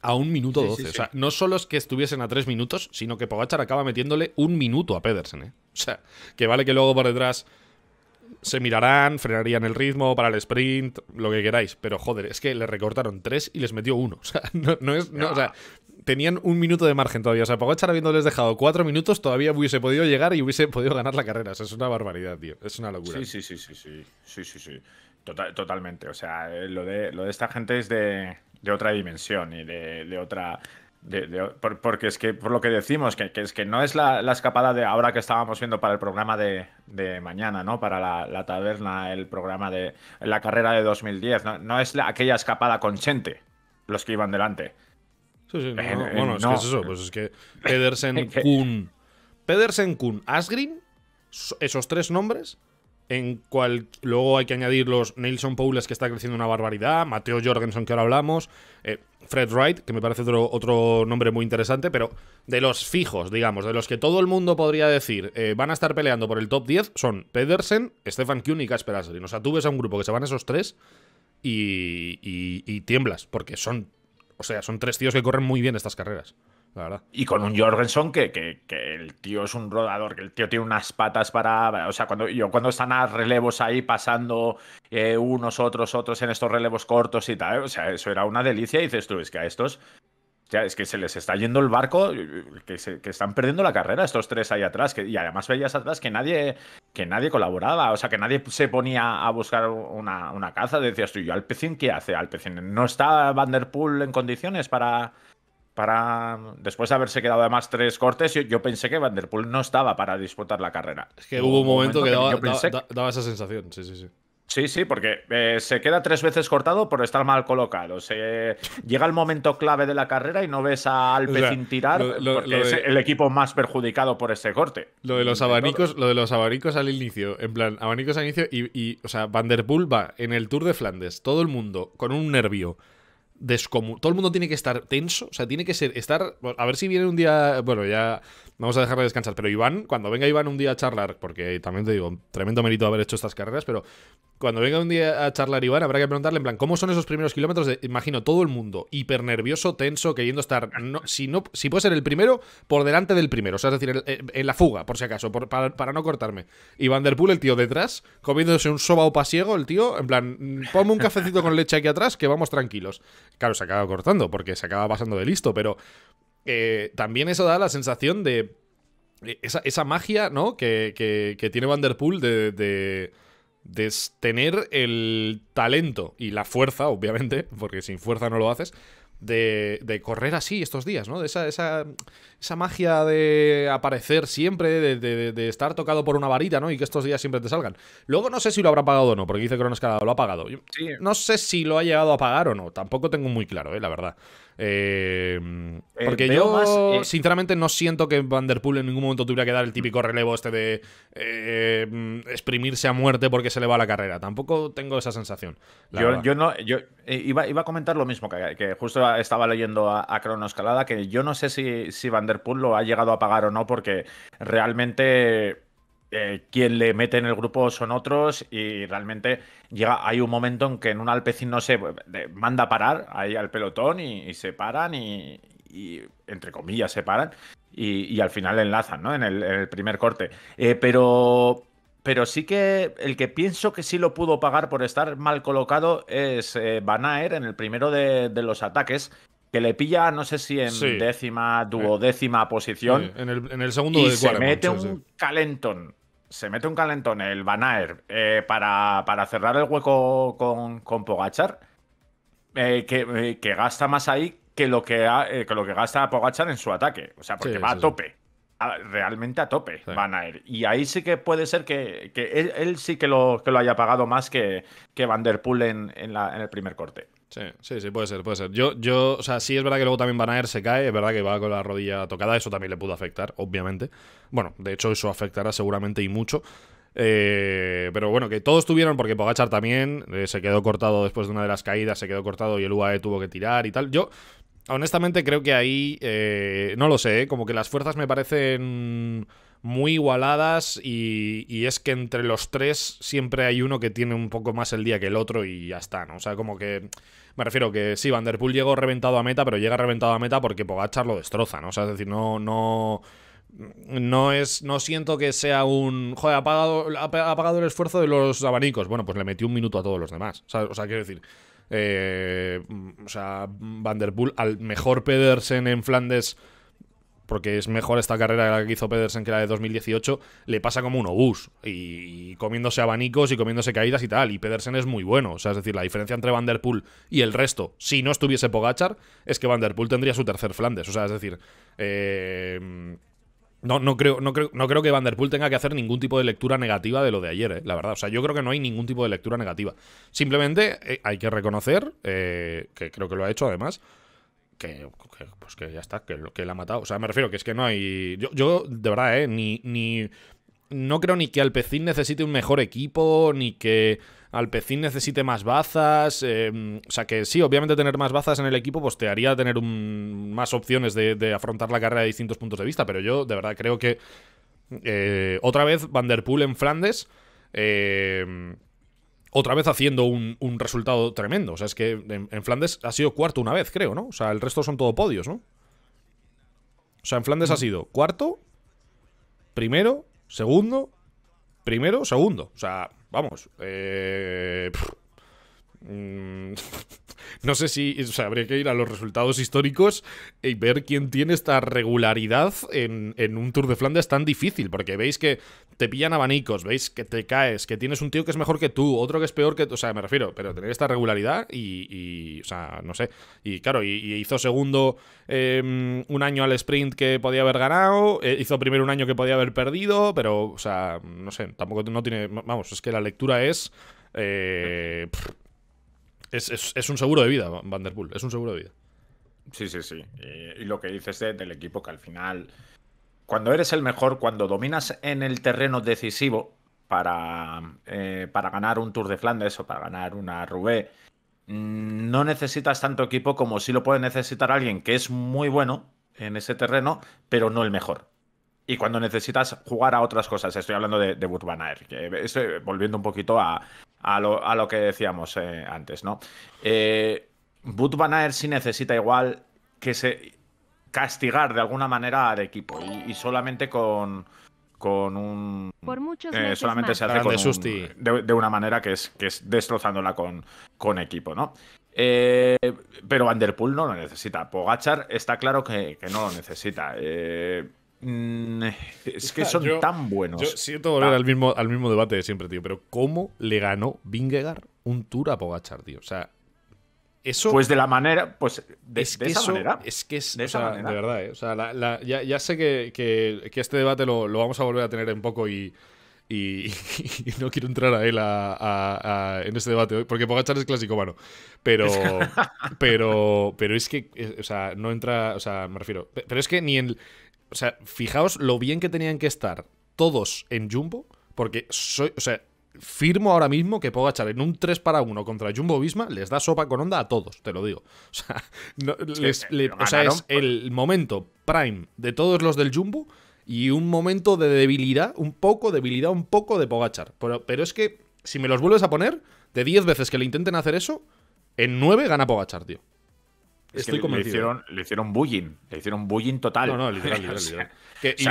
a un minuto doce. o sea, no solo es que estuviesen a tres minutos, sino que Pogachar acaba metiéndole un minuto a Pedersen. ¿eh? O sea, que vale que luego por detrás se mirarán, frenarían el ritmo para el sprint, lo que queráis. Pero joder, es que le recortaron tres y les metió uno. [laughs] O sea, no, es. No, o sea, tenían un minuto de margen todavía. O sea, Pogachar habiéndoles dejado cuatro minutos, todavía hubiese podido llegar y hubiese podido ganar la carrera. O sea, es una barbaridad, tío. Es una locura. Sí, sí, sí, sí, sí. Sí, sí, sí. totalmente. O sea, eh, lo de, lo de esta gente es de de otra dimensión y de, de otra... De, porque es que, por lo que decimos, que, es que no es la, escapada de ahora que estábamos viendo para el programa de, de mañana, ¿no? Para la, la, taberna, el programa de la carrera de 2010, no, es aquella escapada con Chente, los que iban delante. Sí, sí, eh, eh, bueno, es que es eso, pues es que Pedersen, [laughs] Kuhn, Pedersen, Kuhn, Asgrim… esos tres nombres en cual... Luego hay que añadir los Nelson Poules, que está creciendo una barbaridad, Mateo Jorgensen, que ahora hablamos, eh, Fred Wright, que me parece otro, nombre muy interesante, pero de los fijos, digamos, de los que todo el mundo podría decir eh, van a estar peleando por el top 10, son Pedersen, Stefan Kuhn y Kasper O sea, tú ves a un grupo que se van esos tres y, y tiemblas, porque son, o sea, son tres tíos que corren muy bien estas carreras. Y con un Jorgensen que, que, que, el tío es un rodador, que el tío tiene unas patas para. O sea, cuando, yo, cuando están a relevos ahí pasando eh, unos, otros, otros en estos relevos cortos y tal, o sea, eso era una delicia. Y dices tú, es que a estos. ya es que se les está yendo el barco, que, se, que están perdiendo la carrera estos tres ahí atrás. Que, y además veías atrás que nadie, que nadie colaboraba, o sea, que nadie se ponía a buscar una, una caza. Decías tú, ¿y Alpecin qué hace? Alpecin, ¿no está Vanderpool en condiciones para, para después de haberse quedado además tres cortes, yo, pensé que Vanderpool no estaba para disputar la carrera. Es que hubo un momento, que, daba, esa sensación, sí, sí, sí. Sí, sí, porque eh, se queda tres veces cortado por estar mal colocado. Se, llega el momento clave de la carrera y no ves a Alpecin tirar, porque es el equipo más perjudicado por ese corte. Lo de los abanicos, lo de los abanicos al inicio, en plan, abanicos al inicio y, o sea, Vanderpool va en el Tour de Flandes, todo el mundo con un nervio todo el mundo tiene que estar tenso, o sea, tiene que ser estar a ver si viene un día, bueno, ya Vamos a dejarle descansar. Pero Iván, cuando venga Iván un día a charlar, porque también te digo, tremendo mérito haber hecho estas carreras, pero cuando venga un día a charlar Iván, habrá que preguntarle, en plan, ¿cómo son esos primeros kilómetros? De, imagino todo el mundo hiper nervioso, tenso, queriendo estar, si, no, si puede ser el primero, por delante del primero. O sea, es decir, eh, en, la fuga, por si acaso, para, no cortarme. Iván Derpool el tío detrás, comiéndose un soba o pasiego, el tío, en plan, ponme un cafecito con leche aquí atrás, que vamos tranquilos. Claro, se acaba cortando, porque se acaba pasando de listo, pero eh, también eso da la sensación de eh, esa, magia, ¿no? Que, tiene Vanderpool de, de, de tener el talento y la fuerza, obviamente, porque sin fuerza no lo haces, de, correr así estos días, ¿no? De esa, esa, magia de aparecer siempre, de, estar tocado por una varita, ¿no? Y que estos días siempre te salgan. Luego no sé si lo habrá pagado o no, porque dice que lo ha pagado. No sé si lo ha llegado a pagar o no, tampoco tengo muy claro, ¿eh? la verdad. Em, eh, porque yo, eh, sinceramente, no siento que Vanderpool en ningún momento tuviera que dar el típico relevo este de eh, em, exprimirse a muerte porque se le va la carrera. Tampoco tengo esa sensación. Yo, no, eh, iba, a comentar lo mismo, que, justo estaba leyendo a, a Crono Escalada, que yo no sé si, si Van Der Poel lo ha llegado a pagar o no, porque realmente eh, quien le mete en el grupo son otros y realmente llega, hay un momento en que en un alpecín no se manda a parar ahí al pelotón y, se paran y, entre comillas, se paran y, al final enlazan, ¿no? En el, primer corte. Eh, pero pero sí que el que pienso que sí lo pudo pagar por estar mal colocado es Banaer eh, Van en el primero de, los ataques, que le pilla, no sé si en décima, duodécima eh, posición. En, el, segundo y de se mete un calentón. Se mete un calentón el Van eh, para, para, cerrar el hueco con, con Pogachar, que, gasta más ahí que lo que, que lo que gasta Pogachar en su ataque. O sea, porque va a tope realmente a tope Van a Y ahí sí que puede ser que, él, sí que lo, que lo haya pagado más que, que Van Der Poel en, el primer corte. Sí, sí, sí, puede ser, puede ser. Yo, yo, o sea, sí es verdad que luego también Van se cae, es verdad que va con la rodilla tocada, eso también le pudo afectar, obviamente. Bueno, de hecho eso afectará seguramente y mucho. Eh, pero bueno, que todos tuvieron, porque Pogachar también eh, se quedó cortado después de una de las caídas, se quedó cortado y el UAE tuvo que tirar y tal. Yo, Honestamente creo que ahí, eh, no lo sé, ¿eh? como que las fuerzas me parecen muy igualadas y, es que entre los tres siempre hay uno que tiene un poco más el día que el otro y ya está, ¿no? O sea, como que... Me refiero que sí, Vanderpool llegó reventado a meta, pero llega reventado a meta porque Pogachar lo destroza, ¿no? O sea, es decir, no... no no es no siento que sea un joder ha pagado, el esfuerzo de los abanicos bueno pues le metió un minuto a todos los demás o o sea quiero decir eh, mm, o sea, Vanderpool al mejor Pedersen en Flandes, porque es mejor esta carrera que hizo Pedersen que la de 2018, le pasa como un obús. Y, comiéndose abanicos y comiéndose caídas y tal. Y Pedersen es muy bueno. O sea, es decir, la diferencia entre Vanderpool y el resto, si no estuviese Pogachar, es que Vanderpool tendría su tercer Flandes. O sea, es decir. Eh, no, no, creo, no, creo, no creo que Vanderpool tenga que hacer ningún tipo de lectura negativa de lo de ayer, eh, la verdad. O sea, yo creo que no hay ningún tipo de lectura negativa. Simplemente eh, hay que reconocer, eh, que creo que lo ha hecho además, que, pues que ya está, que, que la ha matado. O sea, me refiero que es que no hay. Yo, de verdad, ni, ni. No creo ni que Alpecín necesite un mejor equipo, ni que Alpecín necesite más bazas. Eh, o sea que sí, obviamente tener más bazas en el equipo pues te haría tener más opciones de, afrontar la carrera de distintos puntos de vista, pero yo de verdad creo que eh, otra vez Vanderpool en Flandes. Eh, otra vez haciendo un, resultado tremendo. O sea, es que en, Flandes ha sido cuarto una vez, creo, ¿no? O sea, el resto son todo podios, ¿no? O sea, en Flandes ha mm. sido cuarto, primero, segundo Primero, segundo. O sea, vamos. Eh... Mm, [laughs] No sé si o sea, habría que ir a los resultados históricos y ver quién tiene esta regularidad en, un Tour de Flandes tan difícil, porque veis que te pillan abanicos, veis que te caes, que tienes un tío que es mejor que tú, otro que es peor que tú, o sea, me refiero, pero tener esta regularidad y, o sea, no sé. Y claro, y, hizo segundo em, un año al sprint que podía haber ganado, eh, hizo primero un año que podía haber perdido, pero, o sea, no sé, tampoco no tiene, vamos, es que la lectura es... Eh, es, un seguro de vida, Vanderpool, es un seguro de vida. Sí, sí, sí. Eh, y, lo que dices del equipo, que al final, cuando eres el mejor, cuando dominas en el terreno decisivo para, eh, para ganar un Tour de Flandes o para ganar una Roubaix, mm, no necesitas tanto equipo como si lo puede necesitar alguien que es muy bueno en ese terreno, pero no el mejor. Y cuando necesitas jugar a otras cosas, estoy hablando de, de que eh, estoy volviendo un poquito a, a lo, que decíamos eh, antes, ¿no? Eh, Bud Van sí necesita igual que se castigar de alguna manera al equipo y, solamente con con un Por eh, solamente se hace con de, una manera que es que es destrozándola con, con equipo, ¿no? Eh, pero Vanderpool no lo necesita. Pogachar está claro que, que no lo necesita. Eh, Mm, es que son tan buenos. siento volver ah. al mismo, al mismo debate de siempre, tío. Pero ¿cómo le ganó Bingegar un tour a Pogachar, tío? O sea, eso. Pues de la manera. Pues de, esa manera. Es que es. De, esa manera. de verdad, eh. ya, sé que, este debate lo, vamos a volver a tener en poco y. [laughs] y, no quiero entrar a él en este debate porque Pogachar es clásico, bueno. Pero, pero, pero es que, eh, o sea, no entra, o sea, me refiero, pero es que ni en, o sea, fijaos lo bien que tenían que estar todos en Jumbo, porque soy, o sea, firmo ahora mismo que Pogachar en un 3 para 1 contra Jumbo Visma les da sopa con onda a todos, te lo digo. [laughs] O sea, es el pues. momento prime de todos los del Jumbo y un momento de debilidad, un poco, de debilidad un poco de Pogachar. Pero, pero es que si me los vuelves a poner, de 10 veces que le intenten hacer eso, en 9 gana Pogachar, tío. Le hicieron, le bullying. Le hicieron bullying total. No, no, literal, y,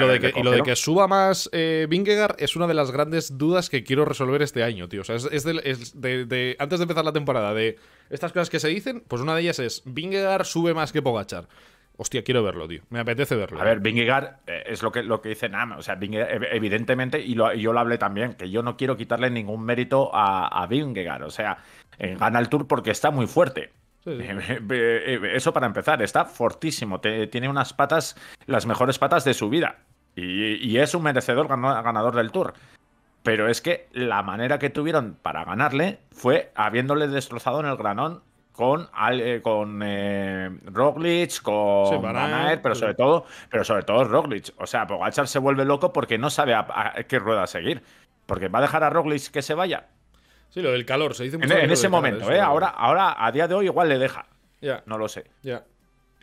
lo de que, suba más eh, Vingegaard es una de las grandes dudas que quiero resolver este año, tío. O sea, es, de, Antes de empezar la temporada, de estas cosas que se dicen, pues una de ellas es: Vingegaard sube más que Pogachar. Hostia, quiero verlo, tío. Me apetece verlo. A ver, Vingegaard eh, es lo que, lo que dice Nama. O sea, evidentemente, y, yo lo hablé también, que yo no quiero quitarle ningún mérito a, a Vingegaard. O sea, eh, gana el Tour porque está muy fuerte. Eh, eh, eh, eso para empezar, está fortísimo. tiene unas patas, las mejores patas de su vida. Y, es un merecedor ganador del Tour. Pero es que la manera que tuvieron para ganarle fue habiéndole destrozado en el granón con, con Roglic, con pero sobre todo, pero sobre todo Roglic. O sea, Pogachar se vuelve loco porque no sabe qué rueda seguir. Porque va a dejar a Roglic que se vaya. Sí, lo del calor, se dice mucho. E, en, ese momento, ¿eh? ahora, ahora, a día de hoy, igual le deja. No lo sé. Eh,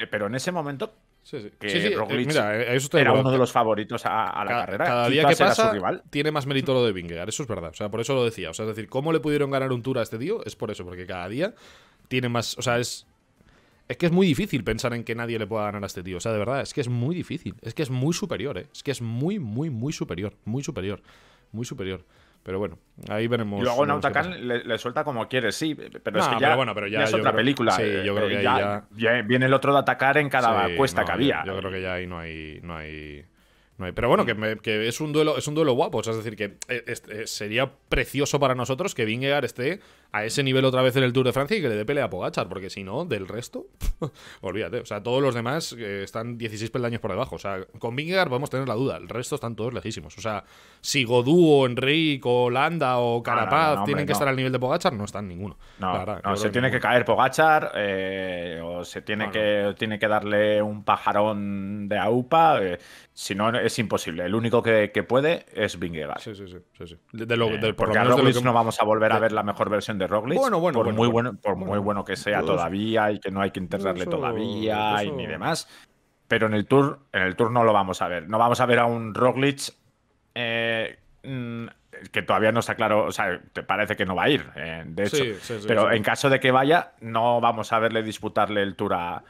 pero en ese momento. Sí, sí. Eh, eh, era uno de los favoritos a, la carrera. Cada día que pasa, rival. tiene más mérito lo de Vingegaard. Eso es verdad. O sea, por eso lo decía. O sea, es decir, cómo le pudieron ganar un tour a este tío es por eso, porque cada día tiene más. O sea, es. Es que es muy difícil pensar en que nadie le pueda ganar a este tío. O sea, de verdad, es que es muy difícil. Es que es muy superior, ¿eh? Es que es muy, muy, muy superior. Muy superior. Muy superior. Pero bueno, ahí veremos. Y luego en le, suelta como quiere, sí, pero es que ya, es otra película. Sí, yo eh, creo que ya, ya, viene el otro de atacar en cada cuesta apuesta que había. Yo, creo que ya ahí no hay. hay... No hay pero bueno, que, es un duelo, es un duelo guapo. es decir, que eh, eh, sería precioso para nosotros que Vingegaard esté a ese nivel otra vez en el Tour de Francia y que le dé pelea a Pogachar, porque si no, del resto, [laughs] olvídate. O sea, todos los demás eh, están 16 peldaños por debajo. O sea, con Vingegaard a tener la duda, el resto están todos lejísimos. O sea, si Godú o Enrique o Landa o Carapaz tienen que estar al nivel de Pogachar, no están ninguno. No, se tiene que caer Pogachar eh, o se tiene, que, tiene que darle un pajarón de aupa. Eh, si no, es imposible. El único que, puede es Vingegaard. Sí, sí, sí. sí, sí. no vamos a volver a ver la mejor versión de Roglic. Bueno, por muy bueno, por muy bueno que sea todavía y que no hay que enterrarle todavía y ni demás. Pero en el tour, en el tour no lo vamos a ver. No vamos a ver a un Roglic eh, mm, que todavía no está claro. O sea, te parece que no va a ir, eh, de hecho. pero en caso de que vaya, no vamos a verle disputarle el tour a,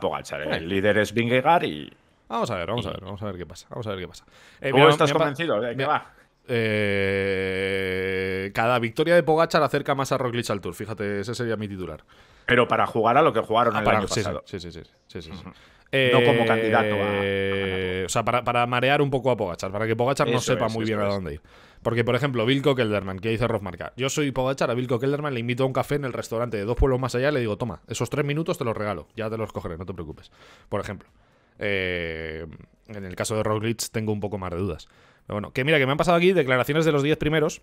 Pogachar. El líder es Vingegaard y. Vamos a ver, vamos a ver, vamos a ver qué pasa. Vamos a ver qué pasa. Eh, estás convencido de va? Eh, cada victoria de Pogachar acerca más a Roglic al Tour. Fíjate, ese sería mi titular. Pero para jugar a lo que jugaron el pasado. no como eh, candidato eh, O sea, para, marear un poco a Pogachar, para que Pogachar no sepa muy bien a dónde ir. Porque, por ejemplo, Vilko Kelderman, que dice Rosmarca yo soy Pogachar, a Vilko Kelderman le invito a un café en el restaurante de dos pueblos más allá, le digo, toma, esos tres minutos te los regalo, ya te los cogeré, no te preocupes. Por ejemplo. en el caso de Roglic tengo un poco más de dudas bueno, que mira, que me han pasado aquí declaraciones de los 10 primeros.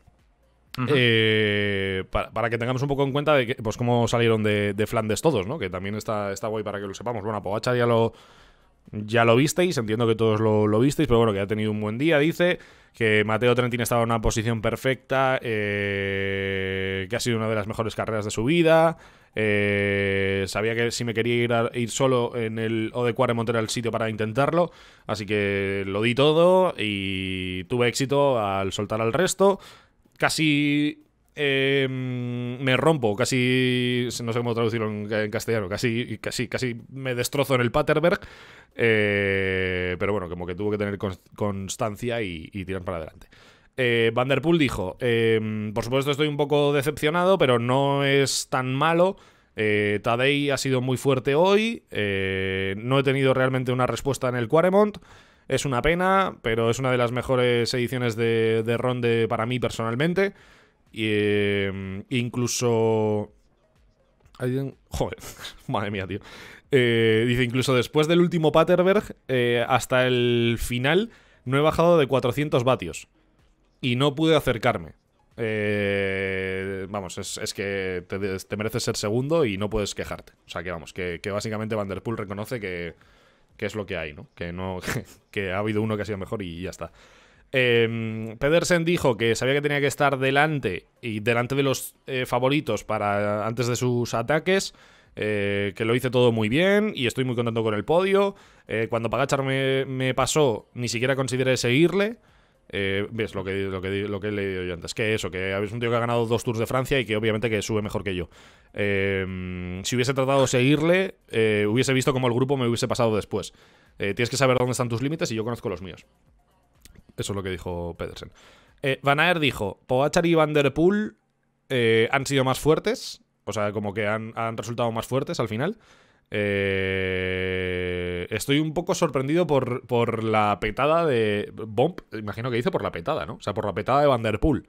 Eh, para, que tengamos un poco en cuenta de que, pues cómo salieron de, Flandes todos, ¿no? Que también está, está guay para que lo sepamos. Bueno, Pogacha ya lo, ya lo visteis, entiendo que todos lo, visteis, pero bueno, que ha tenido un buen día, dice. Que Mateo Trentin estado en una posición perfecta, eh, que ha sido una de las mejores carreras de su vida, eh, sabía que si me quería ir, a, ir solo en el en era el sitio para intentarlo, así que lo di todo y tuve éxito al soltar al resto. Casi em, me rompo, casi no sé cómo traducirlo en, castellano, casi, casi, casi me destrozo en el Paterberg, eh, pero bueno, como que tuve que tener constancia y, y tirar para adelante. Eh, Vanderpool dijo, eh, por supuesto estoy un poco decepcionado, pero no es tan malo. Eh, Tadei ha sido muy fuerte hoy, eh, no he tenido realmente una respuesta en el Quaremont. Es una pena, pero es una de las mejores ediciones de, de Ronde para mí personalmente. Eh, incluso... Joder, [laughs] madre mía, tío. dice, incluso después del último Paterberg, hasta el final, no he bajado de 400 vatios y no pude acercarme. Eh, vamos, es, que te, mereces ser segundo y no puedes quejarte. O sea que vamos, que, básicamente Vanderpool reconoce que, es lo que hay, ¿no? Que, no [laughs] que ha habido uno que ha sido mejor y ya está. Em, Pedersen dijo que sabía que tenía que estar delante y delante de los eh, favoritos para antes de sus ataques. Eh, que lo hice todo muy bien y estoy muy contento con el podio. cuando Pagachar me pasó, ni siquiera consideré seguirle. Eh, ves lo que, lo, que, he leído yo antes. Que eso, que habéis un tío que ha ganado dos Tours de Francia y que obviamente que sube mejor que yo. Em, si hubiese tratado de seguirle, eh, hubiese visto cómo el grupo me hubiese pasado después. Eh, tienes que saber dónde están tus límites y yo conozco los míos. Eso es lo que dijo Pedersen. Van Aer dijo, Poacher y Van Der Poel han sido más fuertes, o sea, como que han, han resultado más fuertes al final. Eh, estoy un poco sorprendido por, por la petada de. Bomb, imagino que hizo por la petada, ¿no? O sea, por la petada de Vanderpool.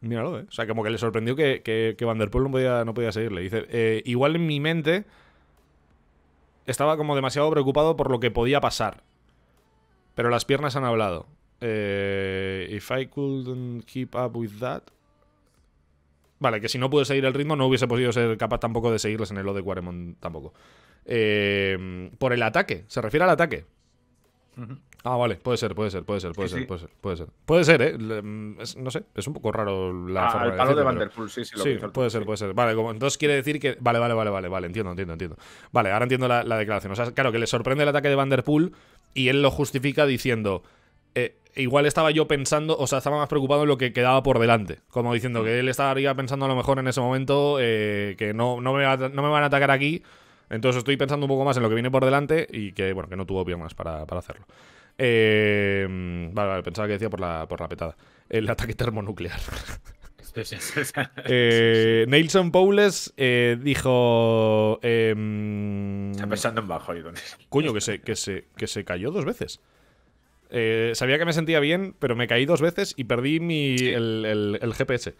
Míralo, ¿eh? O sea, como que le sorprendió que, que, Vanderpool no podía, no podía seguirle. Dice: eh, Igual en mi mente estaba como demasiado preocupado por lo que podía pasar. Pero las piernas han hablado. Eh, if I couldn't keep up with that, Vale, que si no pude seguir el ritmo no hubiese podido ser capaz tampoco de seguirles en el O de Quaremont tampoco. Em, por el ataque, se refiere al ataque. Ah, vale, puede ser, puede ser, puede ser, puede ser, puede ser, puede ser. ¿eh? Mm, no sé, es un poco raro la ah, forma el palo de, Vanderpool, sí, sí, lo sí, puede ser, puede ser. Vale, entonces quiere decir que... Vale, vale, vale, vale, vale, entiendo, entiendo, entiendo. Vale, ahora entiendo la, la declaración. O sea, claro, que le sorprende el ataque de Vanderpool y él lo justifica diciendo igual estaba yo pensando, o sea, estaba más preocupado en lo que quedaba por delante. Como diciendo que mm. él estaría pensando a lo mejor en ese momento eh, que no, no, me van a atacar aquí. Entonces estoy pensando un poco más en lo que viene por delante y que, bueno, que no tuvo piernas más para hacerlo. Eh, vale, pensaba que decía por la, por la petada. El ataque termonuclear. [laughs] eh, Nelson Powles eh, dijo. Em, Está pensando en bajo. Coño, que se, que, se, que se cayó dos veces. Eh, sabía que me sentía bien, pero me caí dos veces y perdí mi, el, GPS.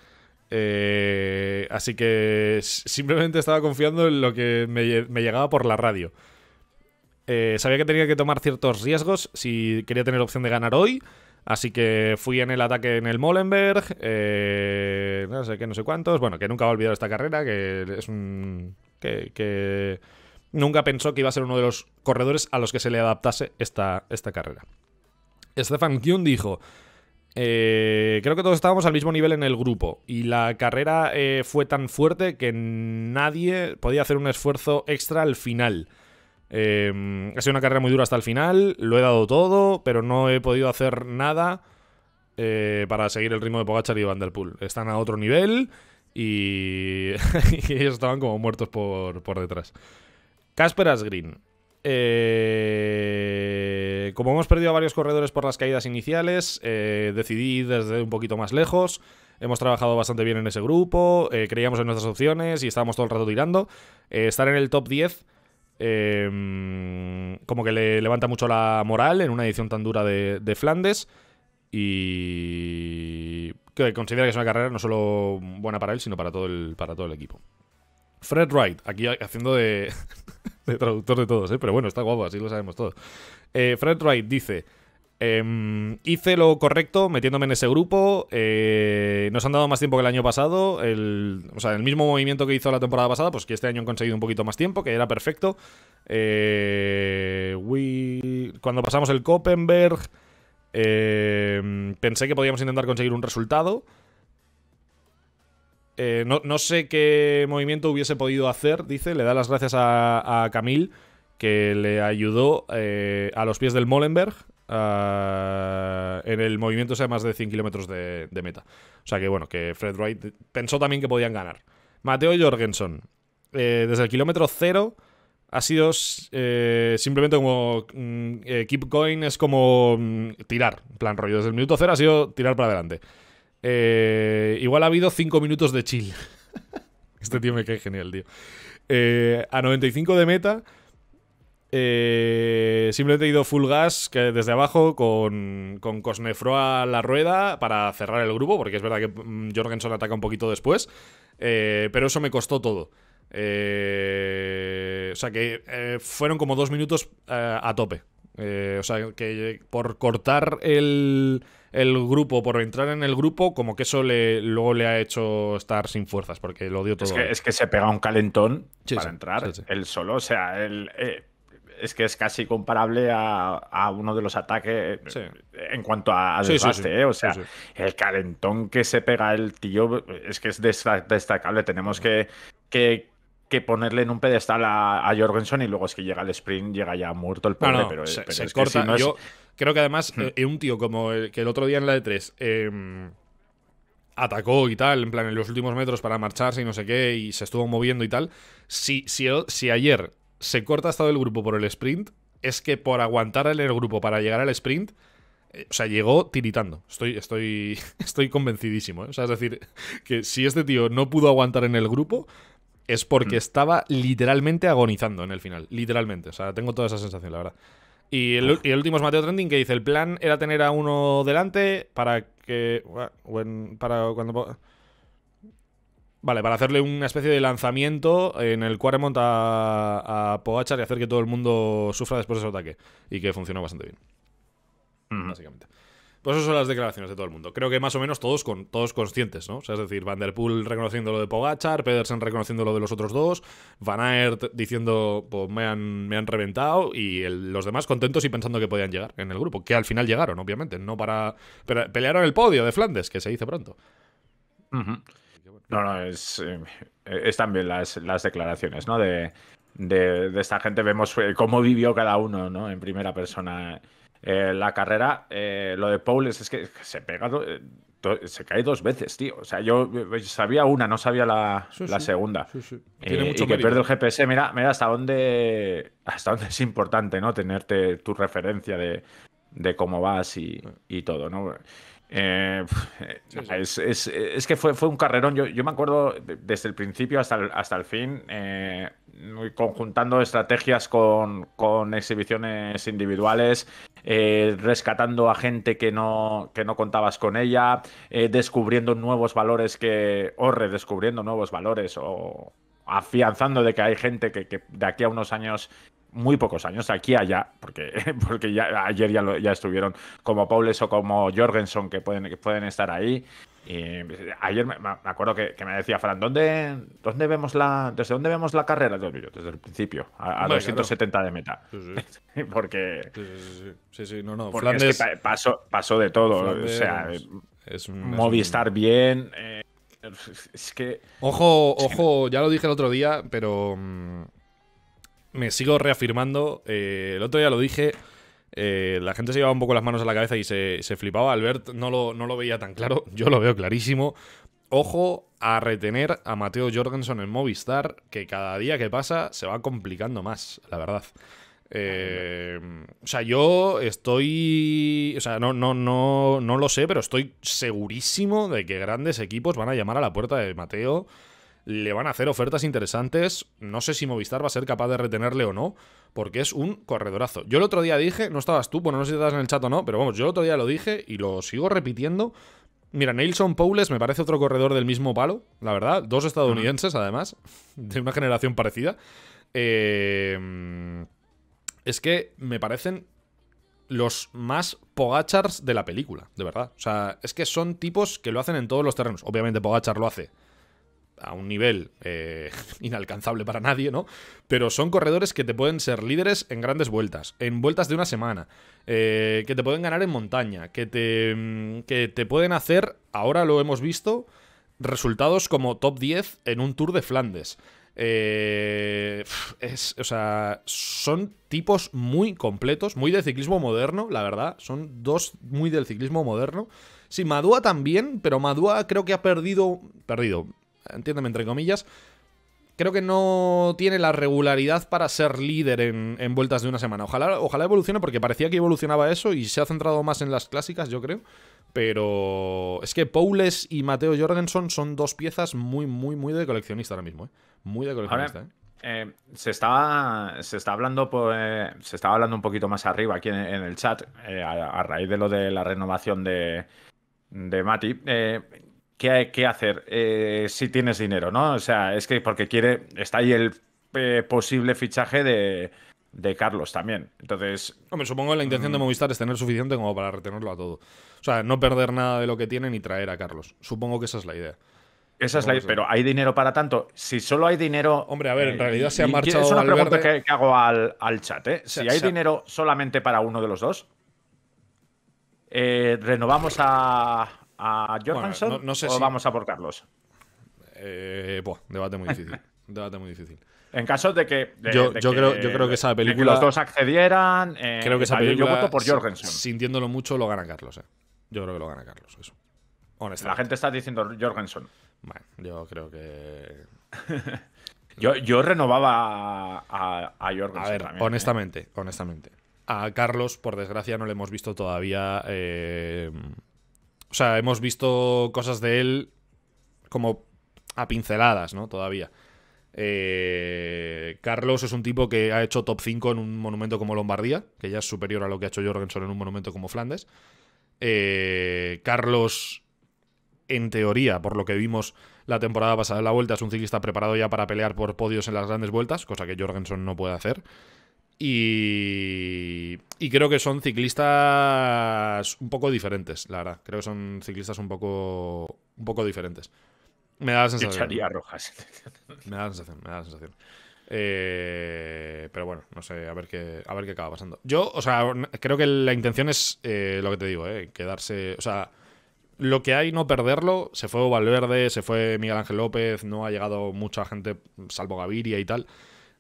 Eh, así que simplemente estaba confiando en lo que me, llegaba por la radio. Eh, sabía que tenía que tomar ciertos riesgos si quería tener opción de ganar hoy. Así que fui en el ataque en el Molenberg, no sé qué, no sé cuántos. Bueno, que nunca va olvidado esta carrera, que es un. que, nunca pensó que iba a ser uno de los corredores a los que se le adaptase esta, esta carrera. Stefan Kuhn dijo, eh, creo que todos estábamos al mismo nivel en el grupo y la carrera eh, fue tan fuerte que nadie podía hacer un esfuerzo extra al final. Eh, ha sido una carrera muy dura hasta el final, lo he dado todo, pero no he podido hacer nada para seguir el ritmo de Pogachar y Van Están a otro nivel [laughs] y, ellos estaban como muertos por, por detrás. Casper Green eh, como hemos perdido a varios corredores por las caídas iniciales, eh, Decidí decidí desde un poquito más lejos. Hemos trabajado bastante bien en ese grupo, eh, creíamos en nuestras opciones y estábamos todo el rato tirando. estar en el top 10 em, como que le levanta mucho la moral en una edición tan dura de, Flandes y que considera que es una carrera no solo buena para él, sino para todo el, para todo el equipo. Fred Wright, aquí haciendo de... [laughs] [laughs] de traductor de todos, ¿eh? Pero bueno, está guapo, así lo sabemos todos. Eh, Fred Wright dice... Em, hice lo correcto metiéndome en ese grupo. Eh, nos han dado más tiempo que el año pasado. El, o sea, el mismo movimiento que hizo la temporada pasada, pues que este año han conseguido un poquito más tiempo, que era perfecto. cuando pasamos el Copenberg, pensé que podíamos intentar conseguir un resultado. Eh, no, sé qué movimiento hubiese podido hacer, dice. Le da las gracias a, Camille, que le ayudó eh, a los pies del Molenberg eh, en el movimiento sea más de 100 kilómetros de, meta. O sea que bueno, que Fred Wright pensó también que podían ganar. Mateo Jorgensen, desde el kilómetro cero, ha sido simplemente como mm, keep going, es como mm, tirar, plan rollo. Desde el minuto cero ha sido tirar para adelante. Eh, igual ha habido 5 minutos de chill. [laughs] este tío me cae genial, tío. Eh, a 95 de meta. Eh, simplemente he ido full gas que desde abajo con, con Cosnefroa a la rueda para cerrar el grupo, porque es verdad que mm, Jorgensen ataca un poquito después, eh, pero eso me costó todo. o sea que fueron como dos minutos a tope. o sea que por cortar el, el grupo, por entrar en el grupo, como que eso le, luego le ha hecho estar sin fuerzas, porque lo dio todo. Es que, se pega un calentón para entrar el solo. O sea, eh, es que es casi comparable a, uno de los ataques eh, en cuanto a, a desgaste. Eh. O sea, el calentón que se pega el tío es que es destacable. Tenemos que, que que ponerle en un pedestal a, a, Jorgensen y luego es que llega el sprint, llega ya muerto el pobre, pero, es corta. Que si no es... creo que además hmm. eh, eh, un tío como el que el otro día en la de 3 em, atacó y tal, en plan en los últimos metros para marcharse y no sé qué, y se estuvo moviendo y tal. Si, si, si ayer se corta hasta del grupo por el sprint, es que por aguantar en el grupo para llegar al sprint, eh, o sea, llegó tiritando. Estoy, estoy, [laughs] estoy convencidísimo. ¿eh? O sea, es decir, que si este tío no pudo aguantar en el grupo, es porque mm. estaba literalmente agonizando en el final. Literalmente. O sea, tengo toda esa sensación, la verdad. Y el, último es Mateo Trending que dice: el plan era tener a uno delante para que. para cuando. Vale, para hacerle una especie de lanzamiento en el Quaremont a, Poachar y hacer que todo el mundo sufra después de su ataque. Y que funcionó bastante bien. Básicamente. Pues eso son las declaraciones de todo el mundo. Creo que más o menos todos, con, todos conscientes, ¿no? O sea, es decir, Van der Poel reconociendo lo de Pogachar, Pedersen reconociendo lo de los otros dos, Van Aert diciendo, pues me han, me han reventado, y los demás contentos y pensando que podían llegar en el grupo, que al final llegaron, obviamente, no para... Pero pelearon el podio de Flandes, que se dice pronto. No, no, es, eh, es también las, declaraciones, ¿no? De, de, esta gente vemos eh, cómo vivió cada uno, ¿no? En primera persona eh, la carrera, eh, lo de Paul es, que se pega, eh, se cae dos veces, tío. O sea, yo sabía una, no sabía la, segunda. Tiene y que pierde el GPS, mira, mira hasta dónde hasta dónde es importante, ¿no? Tenerte tu referencia de, cómo vas y, todo, ¿no? Es, que fue, un carrerón. Yo, me acuerdo desde el principio hasta el, hasta el fin, conjuntando estrategias con, con exhibiciones individuales, eh, rescatando a gente que no, que no contabas con ella, eh, descubriendo nuevos valores que, o redescubriendo nuevos valores, o afianzando de que hay gente que de aquí a unos años muy pocos años, aquí allá, porque, [laughs] porque ya, ayer ya, ya estuvieron como Paules o como Jorgensen que pueden, pueden estar ahí. Y ayer me, acuerdo que, me decía Fran, ¿dónde, dónde vemos la, ¿desde dónde vemos la carrera? desde el principio, a, 270 de meta. [laughs] porque. Sí, sí, sí, no, no. pasó, de todo. O sea, Movistar bien. Eh, es que. Ojo, ojo, ya lo dije el otro día, pero. Mm, me sigo reafirmando. Eh, el otro día lo dije. Eh, la gente se llevaba un poco las manos a la cabeza y se, flipaba. Albert no lo, no lo, veía tan claro. [laughs] Yo lo veo clarísimo. Ojo a retener a Mateo Jorgensen en Movistar, que cada día que pasa se va complicando más, la verdad. Eh, o sea, yo estoy. O sea, no, no, no, no lo sé, pero estoy segurísimo de que grandes equipos van a llamar a la puerta de Mateo le van a hacer ofertas interesantes. No sé si Movistar va a ser capaz de retenerle o no, porque es un corredorazo. Yo el otro día dije, no estabas tú, bueno, no sé si estabas en el chat o no, pero vamos, yo el otro día lo dije y lo sigo repitiendo. Mira, Nelson Powles me parece otro corredor del mismo palo, la verdad. Dos estadounidenses, además, de una generación parecida. Eh, es que me parecen los más Pogachars de la película, de verdad. O sea, es que son tipos que lo hacen en todos los terrenos. Obviamente Pogachar lo hace a un nivel eh, [laughs] inalcanzable para nadie, ¿no? Pero son corredores que te pueden ser líderes en grandes vueltas, en vueltas de una semana, eh, que te pueden ganar en montaña, que te, mm, que te pueden hacer, ahora lo hemos visto, resultados como top 10 en un Tour de Flandes. Eh, es, o sea, son tipos muy completos, muy del ciclismo moderno, la verdad. Son dos muy del ciclismo moderno. Sí, Madua también, pero Madua creo que ha perdido. Perdido entiéndeme entre comillas, creo que no tiene la regularidad para ser líder en, vueltas de una semana. Ojalá, ojalá evolucione porque parecía que evolucionaba eso y se ha centrado más en las clásicas, yo creo. Pero es que Poules y Mateo Jorgensen son dos piezas muy, muy, muy de coleccionista ahora mismo. ¿eh? Muy de coleccionista. ¿eh? Eh, se estaba se está hablando se estaba hablando un poquito más arriba aquí en, el chat a, raíz de lo de la renovación de, de Mati ¿qué, hay, que hacer eh, si tienes dinero, no? O sea, es que porque quiere, está ahí el eh, posible fichaje de, Carlos también. Entonces. Hombre, supongo que la intención de mm. Movistar es tener suficiente como para retenerlo a todo. O sea, no perder nada de lo que tiene ni traer a Carlos. Supongo que esa es la idea. Esa es la idea, pero ¿hay dinero para tanto? Si solo hay dinero. Hombre, a ver, en eh, realidad se ha marchado. Es una pregunta que, hago al, chat, ¿eh? Si hay dinero solamente para uno de los dos, renovamos a, ¿A Jorgensen o vamos a por Carlos? Eh, debate muy difícil. debate muy difícil. En caso de que. yo, creo, yo creo que esa película. los dos accedieran. Eh, creo que Yo voto por Jorgensen. Sintiéndolo mucho, lo gana Carlos. Eh. Yo creo que lo gana Carlos, eso. La gente está diciendo Jorgensen. Bueno, yo creo que. yo, renovaba a, Jorgensen. A ver, honestamente, honestamente. A Carlos, por desgracia, no le hemos visto todavía. O sea, hemos visto cosas de él como a pinceladas, ¿no? Todavía. Eh, Carlos es un tipo que ha hecho top 5 en un monumento como Lombardía, que ya es superior a lo que ha hecho Jorgensen en un monumento como Flandes. Eh, Carlos, en teoría, por lo que vimos la temporada pasada en la vuelta, es un ciclista preparado ya para pelear por podios en las grandes vueltas, cosa que Jorgensen no puede hacer. Y, creo que son ciclistas un poco diferentes, la verdad. Creo que son ciclistas un poco, un poco diferentes. Me da la sensación. Me da la sensación, me da la sensación. Eh, pero bueno, no sé, a ver qué, a ver qué acaba pasando. Yo, o sea, creo que la intención es eh, lo que te digo, eh, quedarse, o sea, lo que hay no perderlo. Se fue Valverde, se fue Miguel Ángel López, no ha llegado mucha gente, salvo Gaviria y tal.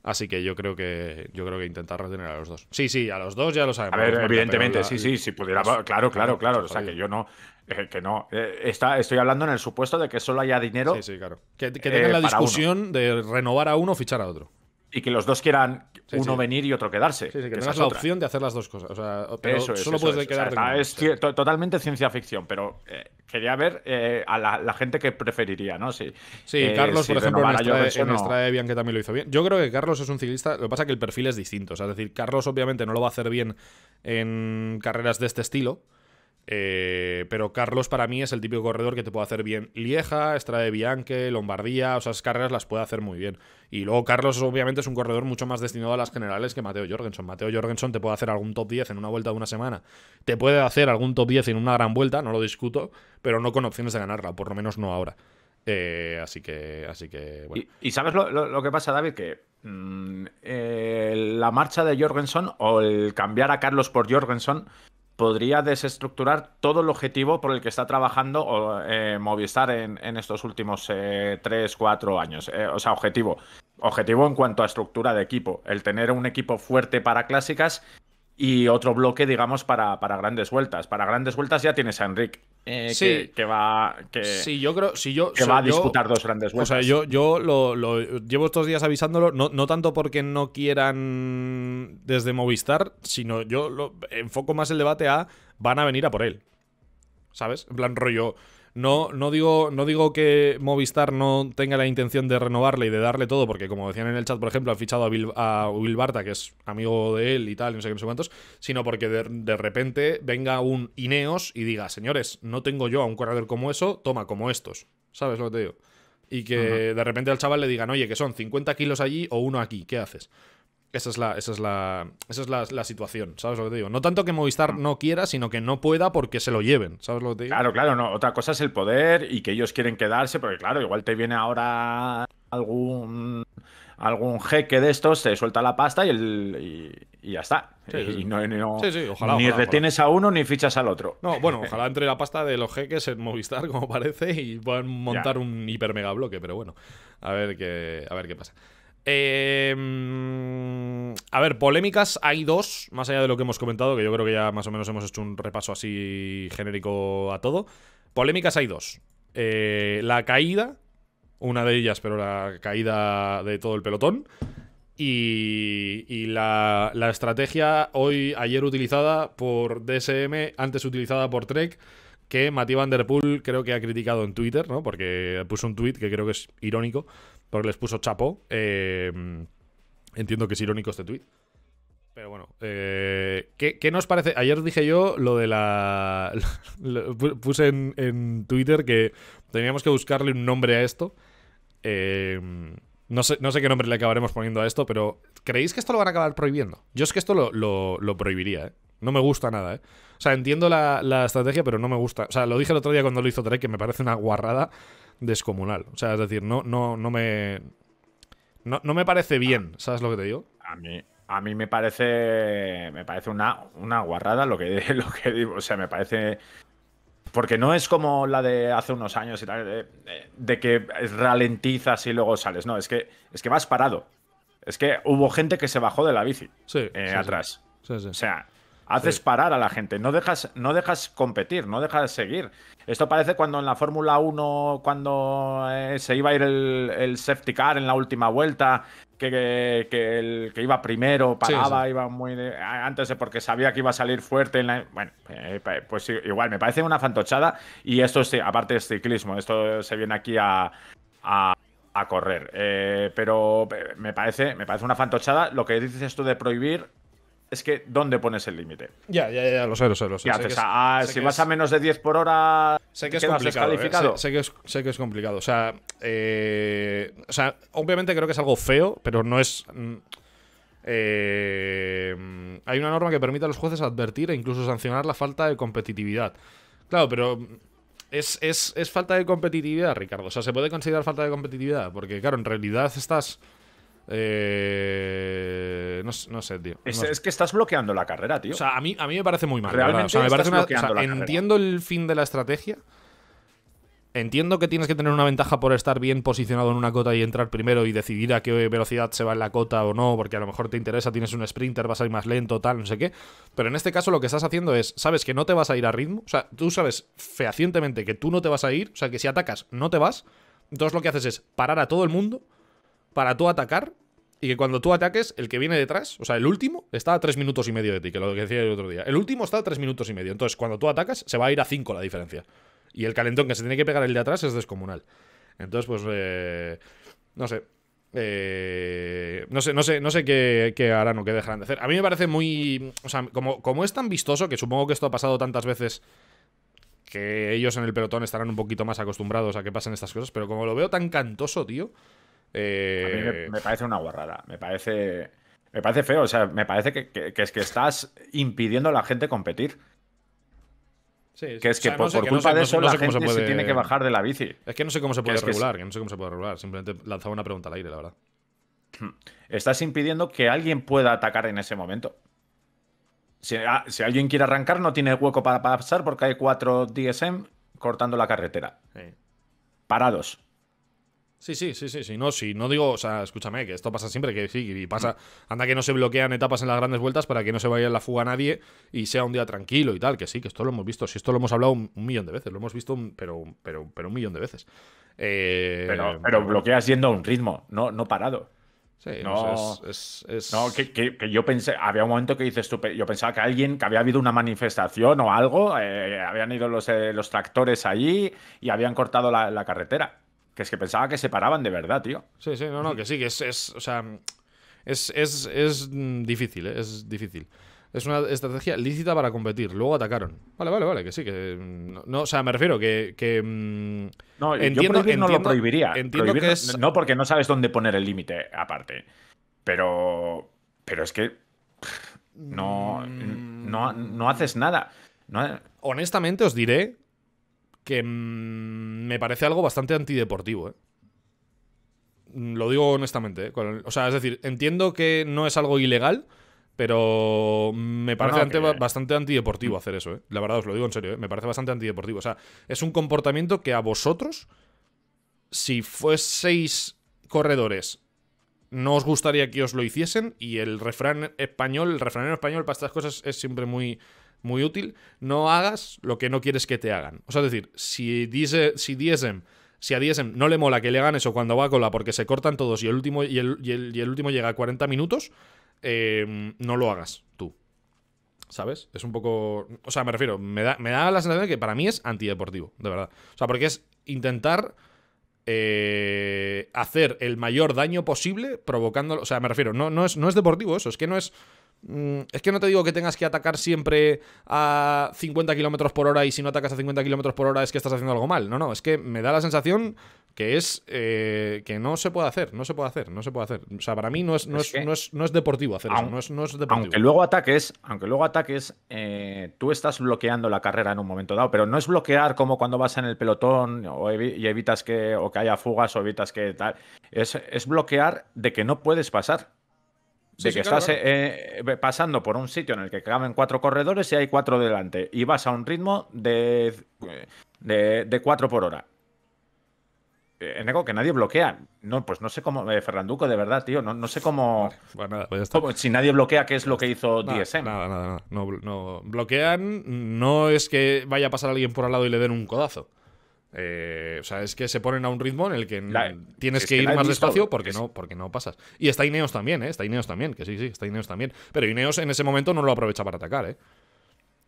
Así que yo creo que yo creo que intentar retener a los dos. Sí, sí, a los dos ya lo sabemos. A ver, evidentemente, sí, sí, si pudiera. claro, claro, claro. O sea, que yo no. Eh, que no. Eh, está, estoy hablando en el supuesto de que solo haya dinero. Sí, sí, claro. Que, tengan eh, la discusión de renovar a uno o fichar a otro. Y que los dos quieran uno venir y otro quedarse. Sí, la opción de hacer las dos cosas. O sea, eso solo totalmente ciencia ficción, pero eh, quería ver eh, a la, gente que preferiría, ¿no? Si, sí, eh, Carlos, por ejemplo, en que también lo hizo bien. Yo creo que Carlos es un ciclista, lo que pasa es que el perfil es distinto. es decir, Carlos obviamente no lo va a hacer bien en carreras de este estilo. Eh, pero Carlos para mí es el típico corredor que te puede hacer bien Lieja, de Bianche, Lombardía, o esas carreras las puede hacer muy bien. Y luego Carlos obviamente es un corredor mucho más destinado a las generales que Mateo Jorgensen. Mateo Jorgensen te puede hacer algún top 10 en una vuelta de una semana, te puede hacer algún top 10 en una gran vuelta, no lo discuto, pero no con opciones de ganarla, por lo menos no ahora. Eh, así que, así que bueno. ¿Y, sabes lo, que pasa, David? Que mm, eh, la marcha de Jorgensen o el cambiar a Carlos por Jorgensen podría desestructurar todo el objetivo por el que está trabajando eh, Movistar en, estos últimos 3, eh, 4 años. Eh, o sea, objetivo. Objetivo en cuanto a estructura de equipo. El tener un equipo fuerte para clásicas y otro bloque, digamos, para, para, grandes vueltas. Para grandes vueltas ya tienes a Enric, eh, sí. que, va, que, sí, yo creo, yo, que va a disputar dos grandes vueltas. O sea, yo, yo lo, llevo estos días avisándolo, no, no, tanto porque no quieran desde Movistar, sino yo lo, enfoco más el debate a van a venir a por él. ¿Sabes? En plan rollo. No, no, digo, no digo que Movistar no tenga la intención de renovarle y de darle todo, porque como decían en el chat, por ejemplo, han fichado a, Bill, Barta, que es amigo de él y tal, no sé qué, no sé cuántos, sino porque de, repente venga un Ineos y diga, señores, no tengo yo a un corredor como eso, toma como estos. ¿Sabes lo que te digo? Y que de repente al chaval le digan, oye, que son 50 kilos allí o uno aquí, ¿qué haces? Esa es la, esa es la, esa es la, situación, ¿sabes lo que te digo? No tanto que Movistar mm. no quiera, sino que no pueda porque se lo lleven, ¿sabes lo que te digo? Claro, claro, no. Otra cosa es el poder y que ellos quieren quedarse, porque claro, igual te viene ahora algún algún jeque de estos, Se suelta la pasta y, el, y, ya está. Sí, y no, ni retienes a uno ni fichas al otro. No, bueno, ojalá entre la pasta de los jeques en Movistar, como parece, y puedan montar un hiper mega bloque, pero bueno, a ver qué, a ver qué pasa. Em, a ver, polémicas hay dos, más allá de lo que hemos comentado, que yo creo que ya más o menos hemos hecho un repaso así genérico a todo. Polémicas hay dos. Eh, la caída, una de ellas, pero la caída de todo el pelotón. Y, la, estrategia hoy, ayer utilizada por DSM, antes utilizada por Trek, que Mati Poel creo que ha criticado en Twitter, ¿no? Porque puso un tweet que creo que es irónico porque les puso chapo. Eh, entiendo que es irónico este tweet. Pero bueno, eh, ¿qué, nos parece? Ayer dije yo lo de la... [laughs] puse en, Twitter que teníamos que buscarle un nombre a esto. Eh, no, sé, no sé qué nombre le acabaremos poniendo a esto, pero ¿creéis que esto lo van a acabar prohibiendo? Yo es que esto lo, prohibiría, ¿eh? No me gusta nada, ¿eh? O sea, entiendo la, estrategia, pero no me gusta. O sea, lo dije el otro día cuando lo hizo Drake, que me parece una guarrada descomunal. O sea, es decir, no, no, no me. No, me parece bien, ¿sabes lo que te digo? A mí, a mí me parece. Me parece una, una guarrada lo que, [laughs] lo que digo. O sea, me parece. Porque no es como la de hace unos años y tal, de, de, que ralentizas y luego sales. No, es que, es que vas parado. Es que hubo gente que se bajó de la bici eh, atrás. o sea, haces parar a la gente, no dejas, no dejas competir, no dejas seguir. Esto parece cuando en la Fórmula 1, cuando eh, se iba a ir el, safety car en la última vuelta, que, el que iba primero paraba, iba muy antes porque sabía que iba a salir fuerte. bueno, eh, pues igual, me parece una fantochada y esto aparte es ciclismo, esto se viene aquí a, a correr. Eh, pero me parece, me parece una fantochada. Lo que dices tú de prohibir, es que ¿dónde pones el límite? Ya, ya, ya, lo sé, lo sé, si vas a menos de 10 por hora, sé que es complicado. ¿eh? sé, que es, sé, que es, complicado. O sea, eh, o sea, obviamente creo que es algo feo, pero no es. Mm, eh, hay una norma que permite a los jueces advertir e incluso sancionar la falta de competitividad. Claro, pero es, es falta de competitividad, Ricardo. O sea, se puede considerar falta de competitividad, porque claro, en realidad estás eh, no, sé, tío. Es, que estás bloqueando la carrera, tío. O sea, a mí, a mí me parece muy mal. Realmente entiendo el fin de la estrategia. Entiendo que tienes que tener una ventaja por estar bien posicionado en una cota y entrar primero y decidir a qué velocidad se va en la cota o no, porque a lo mejor te interesa, tienes un sprinter, vas a ir más lento, tal, no sé qué. Pero en este caso lo que estás haciendo es, sabes que no te vas a ir a ritmo, o sea, tú sabes fehacientemente que tú no te vas a ir, o sea, que si atacas no te vas. Entonces lo que haces es parar a todo el mundo, para tú atacar y que cuando tú ataques, el que viene detrás, o sea, el último, está a tres minutos y medio de ti, que lo que decía el otro día. El último está a tres minutos y medio. Entonces, cuando tú atacas, se va a ir a cinco la diferencia. Y el calentón que se tiene que pegar el de atrás es descomunal. Entonces, pues, eh, eh, no sé. no sé, no sé, no sé qué, harán o qué dejarán de hacer. A mí me parece muy. O sea, como, como es tan vistoso, que supongo que esto ha pasado tantas veces que ellos en el pelotón estarán un poquito más acostumbrados a que pasen estas cosas, pero como lo veo tan cantoso, tío. Eh, a mí me, parece una guarrada. Me parece. Me parece feo. O sea, me parece que, es que estás impidiendo a la gente competir. Que es que por, culpa de eso la gente se, tiene que bajar de la bici. Es que no sé cómo se puede regular, que no sé cómo se puede regular. Simplemente lanzaba una pregunta al aire, la verdad. Estás impidiendo que alguien pueda atacar en ese momento. Si, ah, alguien quiere arrancar, no tiene hueco para, pasar porque hay cuatro DSM cortando la carretera. Parados. Sí, sí, sí, sí, No, sí, no digo, o sea, escúchame, que esto pasa siempre, que sí, y pasa. Mm. Anda que no se bloquean etapas en las grandes vueltas para que no se vaya en la fuga nadie y sea un día tranquilo y tal, que sí, que esto lo hemos visto. Si esto lo hemos hablado un, millón de veces, lo hemos visto, pero, pero, pero un millón de veces. Eh, pero, bloqueas yendo a un ritmo, no, no parado. Sí, no, es, no que, yo pensé, había un momento que dices yo pensaba que alguien, que había habido una manifestación o algo, eh, habían ido eh, los, tractores allí y habían cortado la carretera. Que es que pensaba que se paraban de verdad, tío. Sí, sí, no, no, que sí, que es, es o sea, es, difícil, ¿eh? es difícil. Es una estrategia lícita para competir. Luego atacaron. Vale, vale, vale, que sí, que. No, o sea, me refiero que. Mm, no, entiendo, que no lo prohibiría. Entiendo que no, porque no sabes dónde poner el límite, aparte. Pero. Pero es que. Mm. No. No, haces nada. Eh. honestamente os diré que mm, me parece algo bastante antideportivo, ¿eh? mm, Lo digo honestamente. ¿eh? O sea, es decir, entiendo que no es algo ilegal, pero me parece bastante antideportivo hacer eso, ¿eh? La verdad os lo digo en serio, me parece bastante antideportivo. O sea, es un comportamiento que a vosotros, si fueseis corredores, no os gustaría que os lo hiciesen. Y el refrán español, el refrán español para estas cosas es siempre muy, muy útil, no hagas lo que no quieres que te hagan. O sea, decir, si, dice, si Diesem si a no le mola que le hagan eso cuando va a cola porque se cortan todos y el último, y el, y el, último llega a 40 minutos, em, no lo hagas tú. ¿Sabes? Es un poco. O sea, me refiero, me da, la sensación de que para mí es antideportivo, de verdad. O sea, porque es intentar eh, hacer el mayor daño posible provocando... O sea, me refiero, no, no, es, no es deportivo eso, es que no es. Mm, es que no te digo que tengas que atacar siempre a 50 km por hora y si no atacas a 50 km por hora es que estás haciendo algo mal. No, no, es que me da la sensación que es eh, que no se puede hacer, no se puede hacer, no se puede hacer. O sea, para mí no es, no es, deportivo hacer eso, no es, deportivo. Aunque luego ataques, aunque luego ataques, eh, tú estás bloqueando la carrera en un momento dado, pero no es bloquear como cuando vas en el pelotón y evitas que, o que haya fugas o evitas que tal. Es, es bloquear de que no puedes pasar de que estás eh, eh, pasando por un sitio en el que caben cuatro corredores y hay cuatro delante y vas a un ritmo de, de, cuatro por hora. Eh, en algo que nadie bloquea. No, pues no sé cómo. de verdad, tío. No, sé pues pues cómo, Si nadie bloquea, ¿qué es lo que pues hizo nada, DSM? Nada, nada, nada. no, bloquean. No es que vaya a pasar alguien por al lado y le den un codazo. Eh, o sea, es que se ponen a un ritmo en el que tienes que, ir más despacio porque no, porque no pasas. Y está Ineos también, ¿eh? Está Ineos también, que sí, sí, está Ineos también. Pero Ineos en ese momento no lo aprovecha para atacar, ¿eh?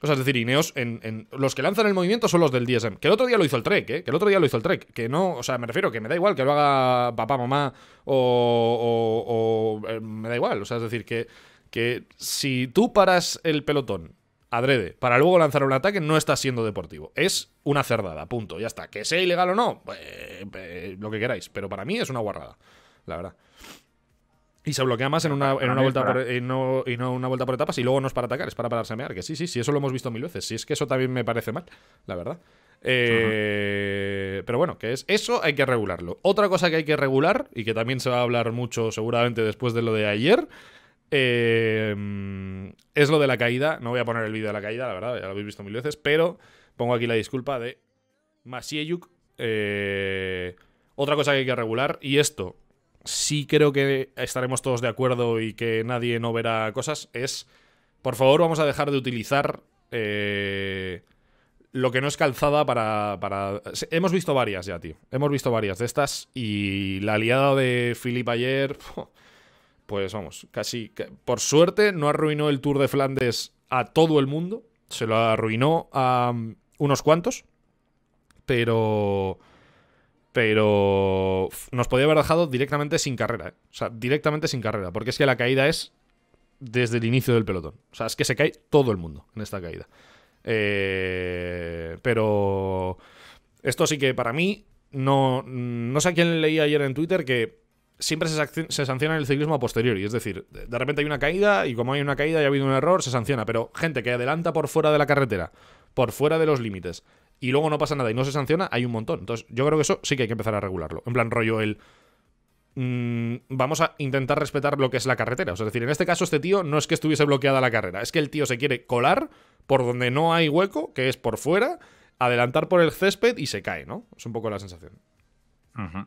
O sea, es decir, Ineos, en, los que lanzan el movimiento son los del DSM. Que el otro día lo hizo el Trek, ¿eh? Que el otro día lo hizo el Trek. Que no, o sea, me refiero que me da igual que lo haga papá, mamá o. Eh, me da igual. O sea, es decir, que, que si tú paras el pelotón adrede, para luego lanzar un ataque, no está siendo deportivo. Es una cerdada, punto. Ya está. Que sea ilegal o no, pues, eh, lo que queráis. Pero para mí es una guarrada, la verdad. Y se bloquea más en una, vuelta por, y, no, una vuelta por etapas y luego no es para atacar, es para pararse a mear. Que sí, sí, sí, eso lo hemos visto mil veces. si es que eso también me parece mal, la verdad. Eh, pero bueno, que es eso hay que regularlo. Otra cosa que hay que regular y que también se va a hablar mucho seguramente después de lo de ayer eh, es lo de la caída. No voy a poner el vídeo de la caída, la verdad, ya lo habéis visto mil veces, pero pongo aquí la disculpa de Masieyuk. Eh, otra cosa que hay que regular, y esto sí creo que estaremos todos de acuerdo y que nadie no verá cosas, es, por favor, vamos a dejar de utilizar eh, lo que no es calzada para, para... Hemos visto varias ya, tío. Hemos visto varias de estas y la aliada de Philip ayer... [laughs] pues vamos, casi. Por suerte no arruinó el Tour de Flandes a todo el mundo. Se lo arruinó a um, unos cuantos. Pero. Pero. Nos podía haber dejado directamente sin carrera. ¿eh? O sea, directamente sin carrera. Porque es que la caída es desde el inicio del pelotón. O sea, es que se cae todo el mundo en esta caída. Eh, pero esto sí que para mí, no, no sé a quién leí ayer en Twitter que siempre se, sanciona el ciclismo a posteriori. Es decir, de repente hay una caída y como hay una caída y ha habido un error, se sanciona. Pero gente que adelanta por fuera de la carretera, por fuera de los límites, y luego no pasa nada y no se sanciona, hay un montón. Entonces, yo creo que eso sí que hay que empezar a regularlo. En plan, rollo el. Mm, vamos a intentar respetar lo que es la carretera. O sea, es decir, en este caso, este tío no es que estuviese bloqueada la carrera, es que el tío se quiere colar por donde no hay hueco, que es por fuera, adelantar por el césped y se cae, ¿no? Es un poco la sensación. Ajá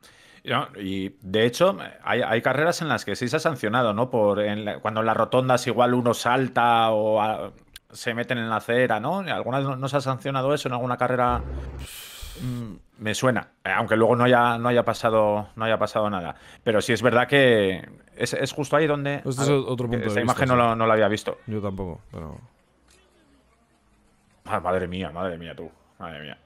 y de hecho, hay, carreras en las que sí se ha sancionado, ¿no? Por cuando en las rotondas igual uno salta o ah, se meten en la acera, ¿no? ¿Algunas no, no, se ha sancionado eso en alguna carrera? Mm, me suena, eh, aunque luego no haya, no haya, pasado, no haya pasado nada. Pero sí es verdad que es, es justo ahí donde. Este es otro punto esta de imagen no, lo, no la había visto. Yo tampoco, pero. Ah, madre mía, madre mía, tú. Madre mía.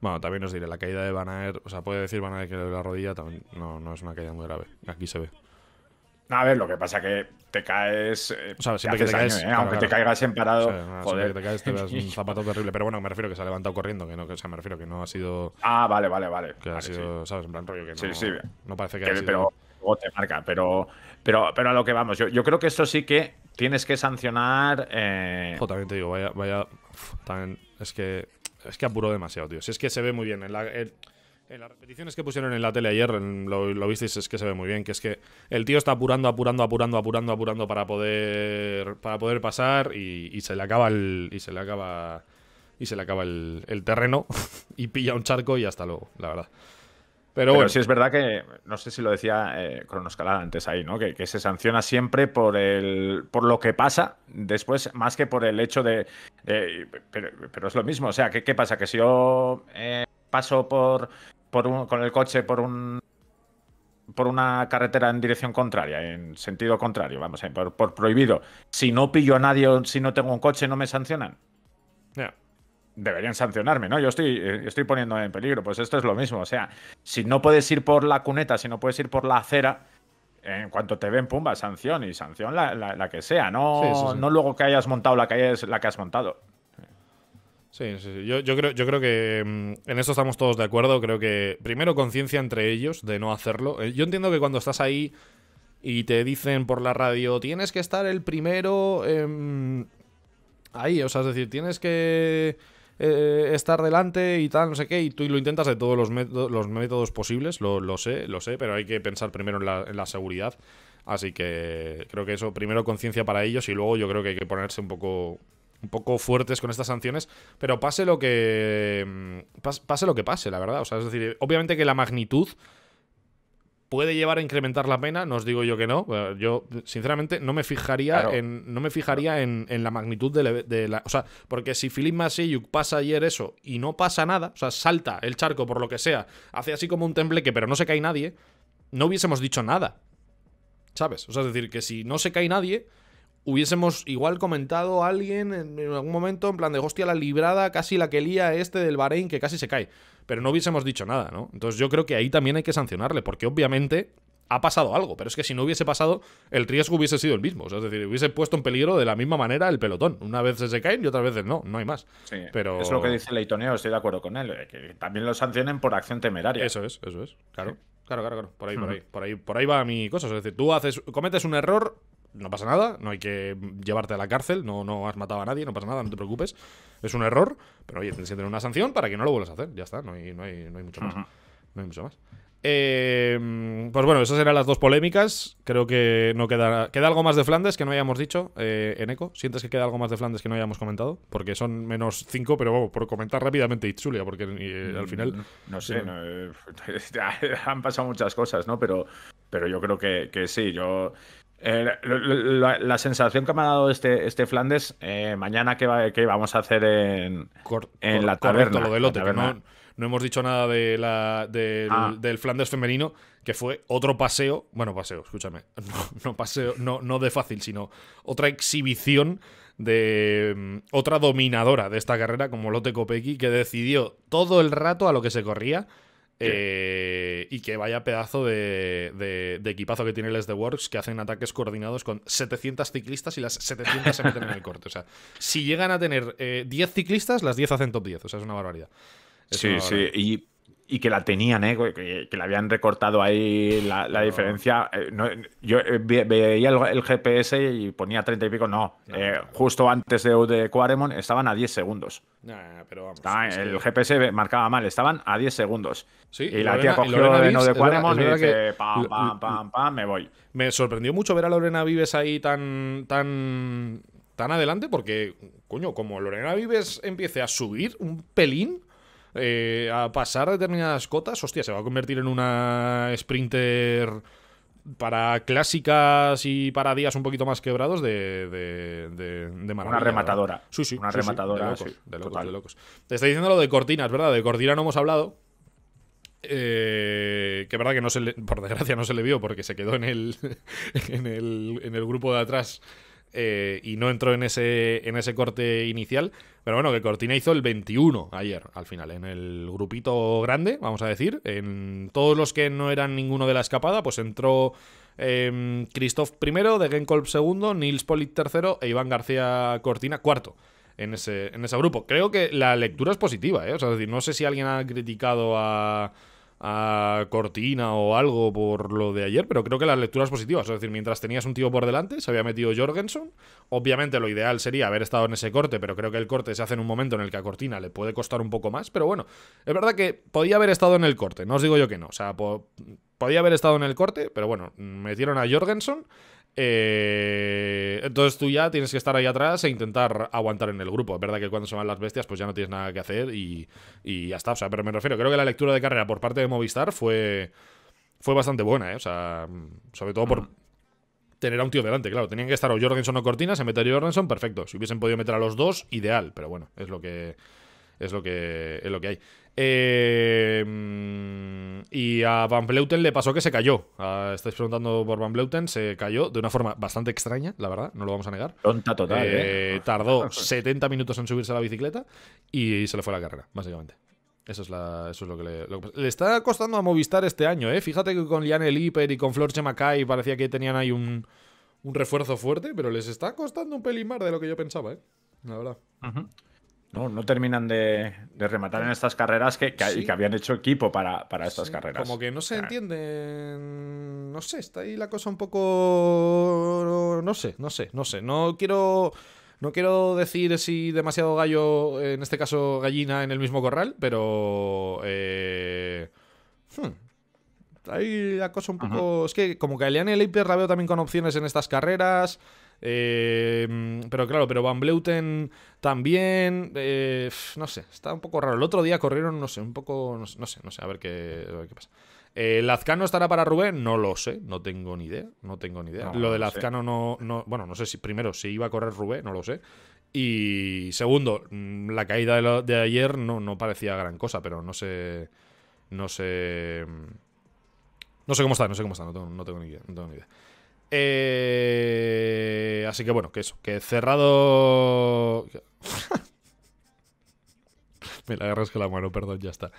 Bueno, también os diré, la caída de Banaer, o sea, puede decir Banaer que la rodilla también no, no es una caída muy grave. Aquí se ve. A ver, lo que pasa que te caes. Eh, o sea, siempre que te caes. ¿eh? Aunque te caigas en parado. O sea, Siempre que te caes te das un [laughs] zapato terrible. Pero bueno, me refiero que se ha levantado corriendo. Que no, que, o sea, me refiero que no ha sido. Ah, vale, vale, vale. Que ha sido, ¿sabes? En plan rollo que no. Sí, sí. No parece que, haya sido... Pero te marca. Pero, pero, a lo que vamos. Yo, yo creo que esto sí que tienes que sancionar. Eh... Ojo, también te digo, vaya. vaya también es que es que apuró demasiado, tío. es que se ve muy bien. En, las repeticiones que pusieron en la tele ayer, lo, visteis, es que se ve muy bien. Que es que el tío está apurando, apurando, apurando, apurando, apurando para poder, para poder pasar y, se le acaba el. Y se le acaba. Y se le acaba el, el terreno [laughs] y pilla un charco y hasta luego, la verdad. Pero, sí es verdad que, no sé si lo decía eh, Cronoscalada antes ahí, ¿no? Que, se sanciona siempre por el por lo que pasa después, más que por el hecho de. pero, es lo mismo, o sea, ¿qué, pasa? Que si yo eh, paso por, con el coche por un por una carretera en dirección contraria, en sentido contrario, vamos, a eh, por, por, prohibido, si no pillo a nadie, si no tengo un coche, no me sancionan. Ya deberían sancionarme, ¿no? Yo estoy, eh, estoy poniendo en peligro. Pues esto es lo mismo. O sea, si no puedes ir por la cuneta, si no puedes ir por la acera, en cuanto te ven, pumba, sanción. Y sanción la, que sea, no, no luego que hayas montado la que, hayas, la que has montado. Sí, sí, sí. Yo, creo, yo creo que mm, en eso estamos todos de acuerdo. Creo que primero conciencia entre ellos de no hacerlo. Eh, yo entiendo que cuando estás ahí y te dicen por la radio, tienes que estar el primero ahí, o sea, es decir, tienes que... Eh, estar delante y tal, no sé qué, y tú lo intentas de todos los, métodos, los métodos posibles, lo, sé, lo sé, pero hay que pensar primero en la, en la seguridad. Así que creo que eso, primero conciencia para ellos y luego yo creo que hay que ponerse un poco un poco fuertes con estas sanciones, pero pase lo que mm, pase, lo que pase, la verdad, o sea, es decir, obviamente que la magnitud puede llevar a incrementar la pena, no os digo yo que no. Eh, yo, sinceramente, no me fijaría en. No me fijaría en, la magnitud de la, O sea, porque si Philip Masayuk pasa ayer eso y no pasa nada, o sea, salta el charco por lo que sea, hace así como un tembleque, pero no se cae nadie, no hubiésemos dicho nada. ¿Sabes? O sea, es decir, que si no se cae nadie, hubiésemos igual comentado a alguien en, en, algún momento en plan de hostia la librada, casi la que lía este del Bahrein que casi se cae pero no hubiésemos dicho nada, ¿no? Entonces yo creo que ahí también hay que sancionarle, porque obviamente ha pasado algo, pero es que si no hubiese pasado, el riesgo hubiese sido el mismo. es decir, hubiese puesto en peligro de la misma manera el pelotón. Una vez se caen y otras veces no, no hay más. Sí, pero... Es lo que dice Leitoneo, estoy de acuerdo con él, eh, que también lo sancionen por acción temeraria. Eso es, eso es, claro. Claro, claro, claro. Por ahí, por [laughs] ahí, por ahí, ahí va mi cosa. Es decir, tú haces, cometes un error no pasa nada, no hay que llevarte a la cárcel, no, no has matado a nadie, no pasa nada, no te preocupes. Es un error, pero oye, tienes que tener una sanción para que no lo vuelvas a hacer. Ya está, no hay, mucho más. No hay mucho más. Em, pues bueno, esas eran las dos polémicas. Creo que no queda, queda algo más de Flandes que no hayamos dicho eh, en Eco. ¿Sientes que queda algo más de Flandes que no hayamos comentado? Porque son menos cinco, pero por comentar rápidamente Itzulia, porque eh, mm, al final. No, sé, eh, [laughs] han pasado muchas cosas, ¿no? Pero, pero yo creo que, que sí. Yo eh, la, sensación que me ha dado este, este Flandes, eh, mañana que, que, vamos a hacer en, en la taberna. lo del lote, no, hemos dicho nada de la, ah. del, Flandes femenino, que fue otro paseo, bueno, paseo, escúchame, [laughs] no, paseo, no, no de fácil, sino otra exhibición de mm, otra dominadora de esta carrera como Lotte Kopecky, que decidió todo el rato a lo que se corría eh, y que vaya pedazo de, equipazo que tiene Les The Works, que hacen ataques coordinados con 700 ciclistas y las 700 se meten en el corte. O sea, si llegan a tener 10 eh, ciclistas, las 10 hacen top 10. O sea, es una barbaridad. sí, sí y que la tenían, ¿eh? que, que, le habían recortado ahí la, diferencia. Eh, yo eh, veía el, GPS y ponía 30 y pico, no. Eh, justo antes de, de Quaremon estaban a 10 segundos. pero vamos, el GPS marcaba mal, estaban a 10 segundos. y la tía cogió Lorena de y dice, pam, pam, pam, pam, me voy. Me sorprendió mucho ver a Lorena Vives ahí tan, tan, tan adelante porque, coño, como Lorena Vives empiece a subir un pelín eh, a pasar determinadas cotas, hostia, se va a convertir en una sprinter para clásicas y para días un poquito más quebrados de, de, Una rematadora. Sí, sí. Una rematadora. de, locos, Te estoy diciendo lo de Cortinas, ¿verdad? De Cortina no hemos hablado. Eh, que verdad que no se por desgracia no se le vio porque se quedó en el, [laughs] en el, en el grupo de atrás eh, y no entró en ese, en ese corte inicial. Pero bueno, que Cortina hizo el 21 ayer, al final, en el grupito grande, vamos a decir. En todos los que no eran ninguno de la escapada, pues entró em, Christoph primero, De Genkolb segundo, Nils Polit tercero e Iván García Cortina cuarto. En ese, en ese grupo. Creo que la lectura es positiva, ¿eh? O sea, es decir, no sé si alguien ha criticado a, a Cortina o algo por lo de ayer, pero creo que las lecturas positivas, es decir, mientras tenías un tío por delante, se había metido Jorgensen, obviamente lo ideal sería haber estado en ese corte, pero creo que el corte se hace en un momento en el que a Cortina le puede costar un poco más, pero bueno, es verdad que podía haber estado en el corte, no os digo yo que no, o sea, podía haber estado en el corte, pero bueno, metieron a Jorgensen eh, entonces tú ya tienes que estar ahí atrás e intentar aguantar en el grupo. Es verdad que cuando se van las bestias, pues ya no tienes nada que hacer y, ya está. O sea, pero me refiero, creo que la lectura de carrera por parte de Movistar fue, fue bastante buena, ¿eh? sobre todo por tener a un tío delante, claro. Tenían que estar o Jorgensen o Cortina, se metería Jordanson. perfecto. Si hubiesen podido meter a los dos, ideal. Pero bueno, es lo que, es lo que, es lo que hay. Eh, mm, y a Van Bleuten le pasó que se cayó. Ah, estáis preguntando por Van Bleuten, se cayó de una forma bastante extraña, la verdad, no lo vamos a negar. total. ¿eh? Eh, tardó 70 minutos en subirse a la bicicleta y se le fue la carrera, básicamente. Eso es, lo que le, está costando a Movistar este año, ¿eh? Fíjate que con Liane Lipper y con Flor Chemakai parecía que tenían ahí un, refuerzo fuerte, pero les está costando un pelín más de lo que yo pensaba, ¿eh? La verdad. No, terminan de, rematar en estas carreras que, que, habían hecho equipo para, estas carreras. Como que no se entienden… No sé, está ahí la cosa un poco. No sé, no sé, no sé. No quiero. No quiero decir si demasiado gallo, en este caso gallina, en el mismo corral, pero. está eh, hmm, Ahí la cosa un poco. Es que como que a Eliane Leiper también con opciones en estas carreras. Em, pero claro, pero Van Bleuten también. Eh, no sé, está un poco raro. El otro día corrieron, no sé, un poco. No sé, no sé, a, ver qué, pasa. Eh, ¿Lazcano estará para Rubén? No lo sé, no tengo ni idea. No tengo ni idea. lo de Lazcano no, no. Bueno, no sé si primero, si iba a correr Rubén, no lo sé. Y segundo, mm, la caída de, ayer no, no, parecía gran cosa, pero no sé. No sé. Mm, no sé cómo está, no sé cómo está, No tengo ni idea. Eh, así que bueno, que eso, que cerrado. [laughs] Me la agarras con la mano, perdón, ya está.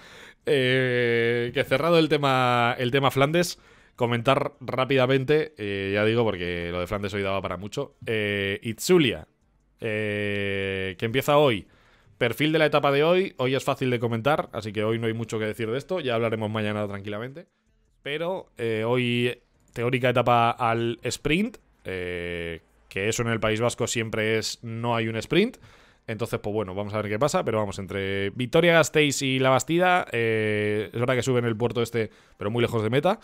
Eh, que cerrado el tema, el tema Flandes, comentar rápidamente, eh, ya digo porque lo de Flandes hoy daba para mucho. Itzulia, que empieza hoy. Perfil de la etapa de hoy, hoy es fácil de comentar, así que hoy no hay mucho que decir de esto, ya hablaremos mañana tranquilamente. Pero hoy teórica etapa al sprint, eh, que eso en el País Vasco siempre es no hay un sprint. Entonces, pues bueno, vamos a ver qué pasa. Pero vamos, entre Victoria Gasteiz y La Bastida, eh, es verdad que en el puerto este, pero muy lejos de meta.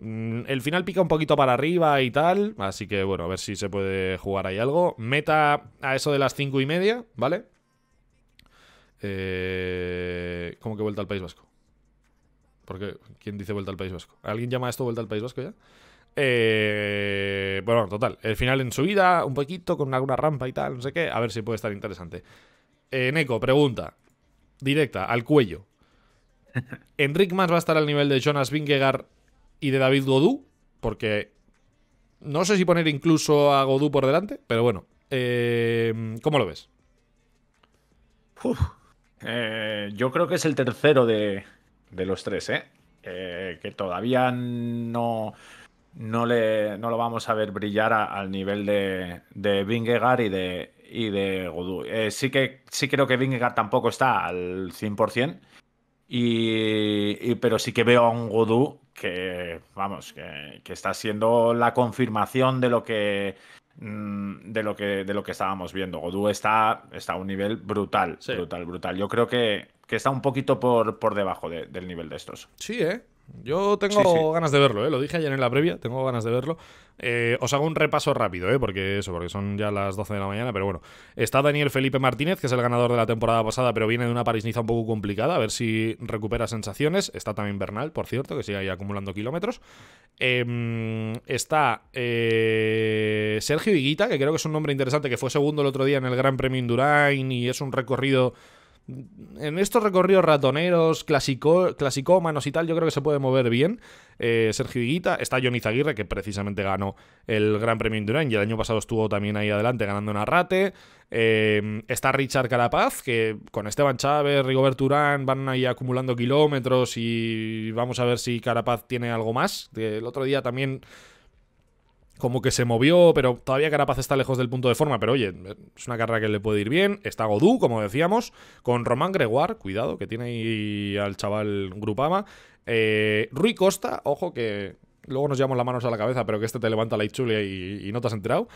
Mm, el final pica un poquito para arriba y tal, así que bueno, a ver si se puede jugar ahí algo. Meta a eso de las cinco y media, ¿vale? Eh, ¿Cómo que vuelta al País Vasco? Porque, ¿quién dice vuelta al País Vasco? ¿Alguien llama esto vuelta al País Vasco ya? Eh, bueno, total. El final en subida, un poquito, con alguna rampa y tal, no sé qué. A ver si puede estar interesante. Eh, Neko, pregunta. Directa, al cuello. [laughs] ¿Enric más va a estar al nivel de Jonas Vingegaard y de David Godú? Porque no sé si poner incluso a Godú por delante, pero bueno. Eh, ¿Cómo lo ves? Eh, yo creo que es el tercero de, los tres, ¿eh? eh, que todavía no, no, le, no lo vamos a ver brillar al nivel de, de Vingegaard y de, y de Godú. Eh, sí, que, sí creo que Vingegaard tampoco está al 100%, y, pero sí que veo a un Godú que, vamos, que, está siendo la confirmación de lo que mm, de lo que de lo que estábamos viendo. Godú está, está a un nivel brutal, brutal, brutal. Yo creo que, que, está un poquito por, por debajo del nivel de estos. Sí, ¿eh? Yo tengo ganas de verlo, ¿eh? lo dije ayer en la previa, tengo ganas de verlo. Eh, os hago un repaso rápido, ¿eh? porque eso, porque son ya las 12 de la mañana, pero bueno. Está Daniel Felipe Martínez, que es el ganador de la temporada pasada, pero viene de una parisniza un poco complicada, a ver si recupera sensaciones. Está también Bernal, por cierto, que sigue ahí acumulando kilómetros. Em, está eh, Sergio Higuita, que creo que es un nombre interesante, que fue segundo el otro día en el Gran Premio Indurain y es un recorrido en estos recorridos ratoneros, clásico, clasicómanos y tal, yo creo que se puede mover bien. Eh, Sergio Higuita, está Johnny Zaguirre, que precisamente ganó el Gran Premio Indurain y el año pasado estuvo también ahí adelante ganando una rate. Eh, está Richard Carapaz, que con Esteban Chávez, Rigobert Urán van ahí acumulando kilómetros y vamos a ver si Carapaz tiene algo más. Eh, el otro día también como que se movió, pero todavía Carapaz está lejos del punto de forma, pero oye, es una carrera que le puede ir bien. Está Godú, como decíamos, con Román Gregoire, cuidado, que tiene ahí al chaval Grupama. Eh, Rui Costa, ojo que luego nos llevamos las manos a la cabeza, pero que este te levanta la ichulia y, no te has enterado.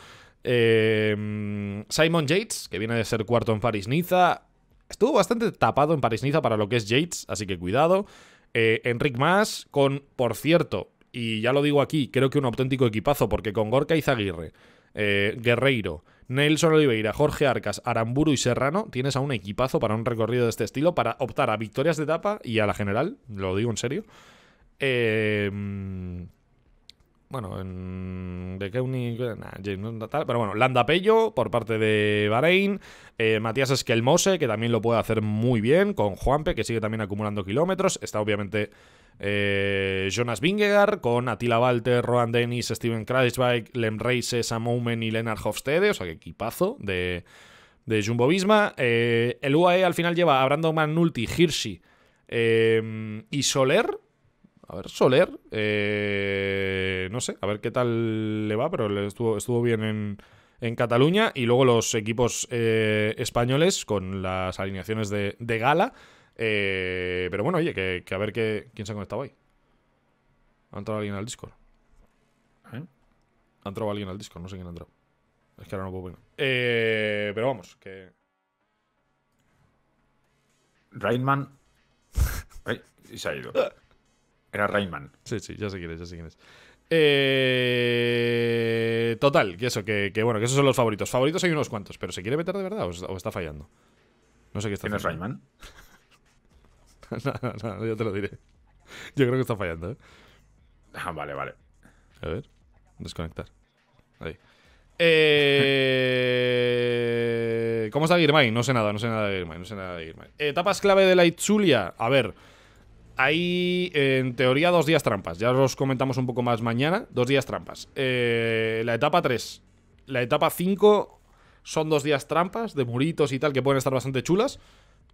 Eh, Simon Yates, que viene de ser cuarto en París-Niza. Estuvo bastante tapado en París-Niza para lo que es Yates, así que cuidado. Eh, Enric Mas, con, por cierto, y ya lo digo aquí, creo que un auténtico equipazo, porque con Gorka Izaguirre, eh, Guerreiro, Nelson Oliveira, Jorge Arcas, Aramburu y Serrano, tienes a un equipazo para un recorrido de este estilo, para optar a victorias de etapa y a la general, lo digo en serio. Eh, bueno, en, de qué pero bueno, Landa Pello por parte de Bahrein, eh, Matías Esquelmose, que también lo puede hacer muy bien, con Juanpe, que sigue también acumulando kilómetros, está obviamente eh, Jonas Vingegaard, con Attila Walter, Rohan Dennis, Steven Kreisbike, Lem Reises, Sam y Lennart Hofstede, o sea, que equipazo de, de Jumbo Visma. Eh, el UAE al final lleva a Brandon Manulti, Hirschi eh, y Soler. A ver, Soler, no sé, a ver qué tal le va, pero estuvo, estuvo bien en, Cataluña y luego los equipos españoles con las alineaciones de, gala. Eh, pero bueno, oye, que, a ver qué quién se ha conectado ahí. ¿Ha entrado alguien al Discord? ¿Eh? ¿Ha entrado alguien al Discord? No sé quién ha entrado. Es que ahora no puedo ver. Eh, pero vamos, que... Rainman... [laughs] y se ha ido. Era Rainman. Sí, sí, ya sé quién es, ya sé quién es. Eh, total, que eso, que, bueno, que esos son los favoritos. Favoritos hay unos cuantos, pero ¿se quiere meter de verdad o, está fallando? No sé qué está ¿Quién es Rainman? [laughs] no, yo te lo diré. Yo creo que está fallando, ¿eh? Ah, vale, vale. A ver, desconectar. Ahí. Eh... [laughs] ¿Cómo está Girmay? No sé nada, no sé nada de Girmay, no sé nada de Etapas clave de la Itzulia. A ver, hay en teoría dos días trampas. Ya os comentamos un poco más mañana. Dos días trampas. Eh, la etapa 3. La etapa 5 son dos días trampas de muritos y tal que pueden estar bastante chulas.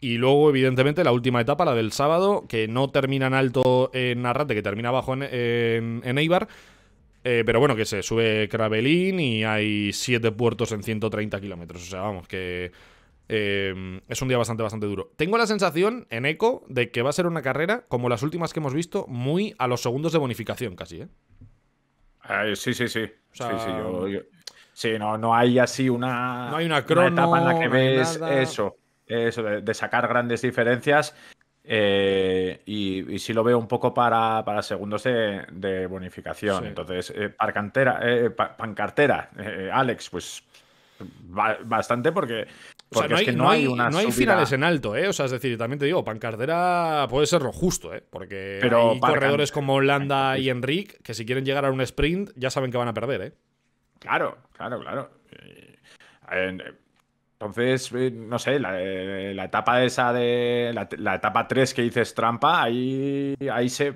Y luego, evidentemente, la última etapa, la del sábado, que no termina en alto en Arrate, que termina abajo en, Eibar. Eh, pero bueno, que se sube Cravelín y hay siete puertos en 130 kilómetros. O sea, vamos, que eh, es un día bastante, bastante duro. Tengo la sensación, en eco, de que va a ser una carrera, como las últimas que hemos visto, muy a los segundos de bonificación casi, ¿eh? eh sí, sí, sí. sí, no, no, hay así una, no hay una, crono, etapa en la que ves eso. Eso, de, sacar grandes diferencias. Eh, y, si lo veo un poco para, segundos de, bonificación. Entonces, eh, eh, pancartera, Alex, pues bastante porque, no hay, no, hay, no hay finales en alto, ¿eh? O sea, es decir, también te digo, pancartera puede ser lo justo, ¿eh? Porque hay corredores como Holanda y pues Enrique que si quieren llegar a un sprint ya saben que van a perder, ¿eh? Claro, claro, claro. Entonces, eh, no sé, eh, la, etapa esa de. La, etapa 3 que dices trampa, ahí, ahí se,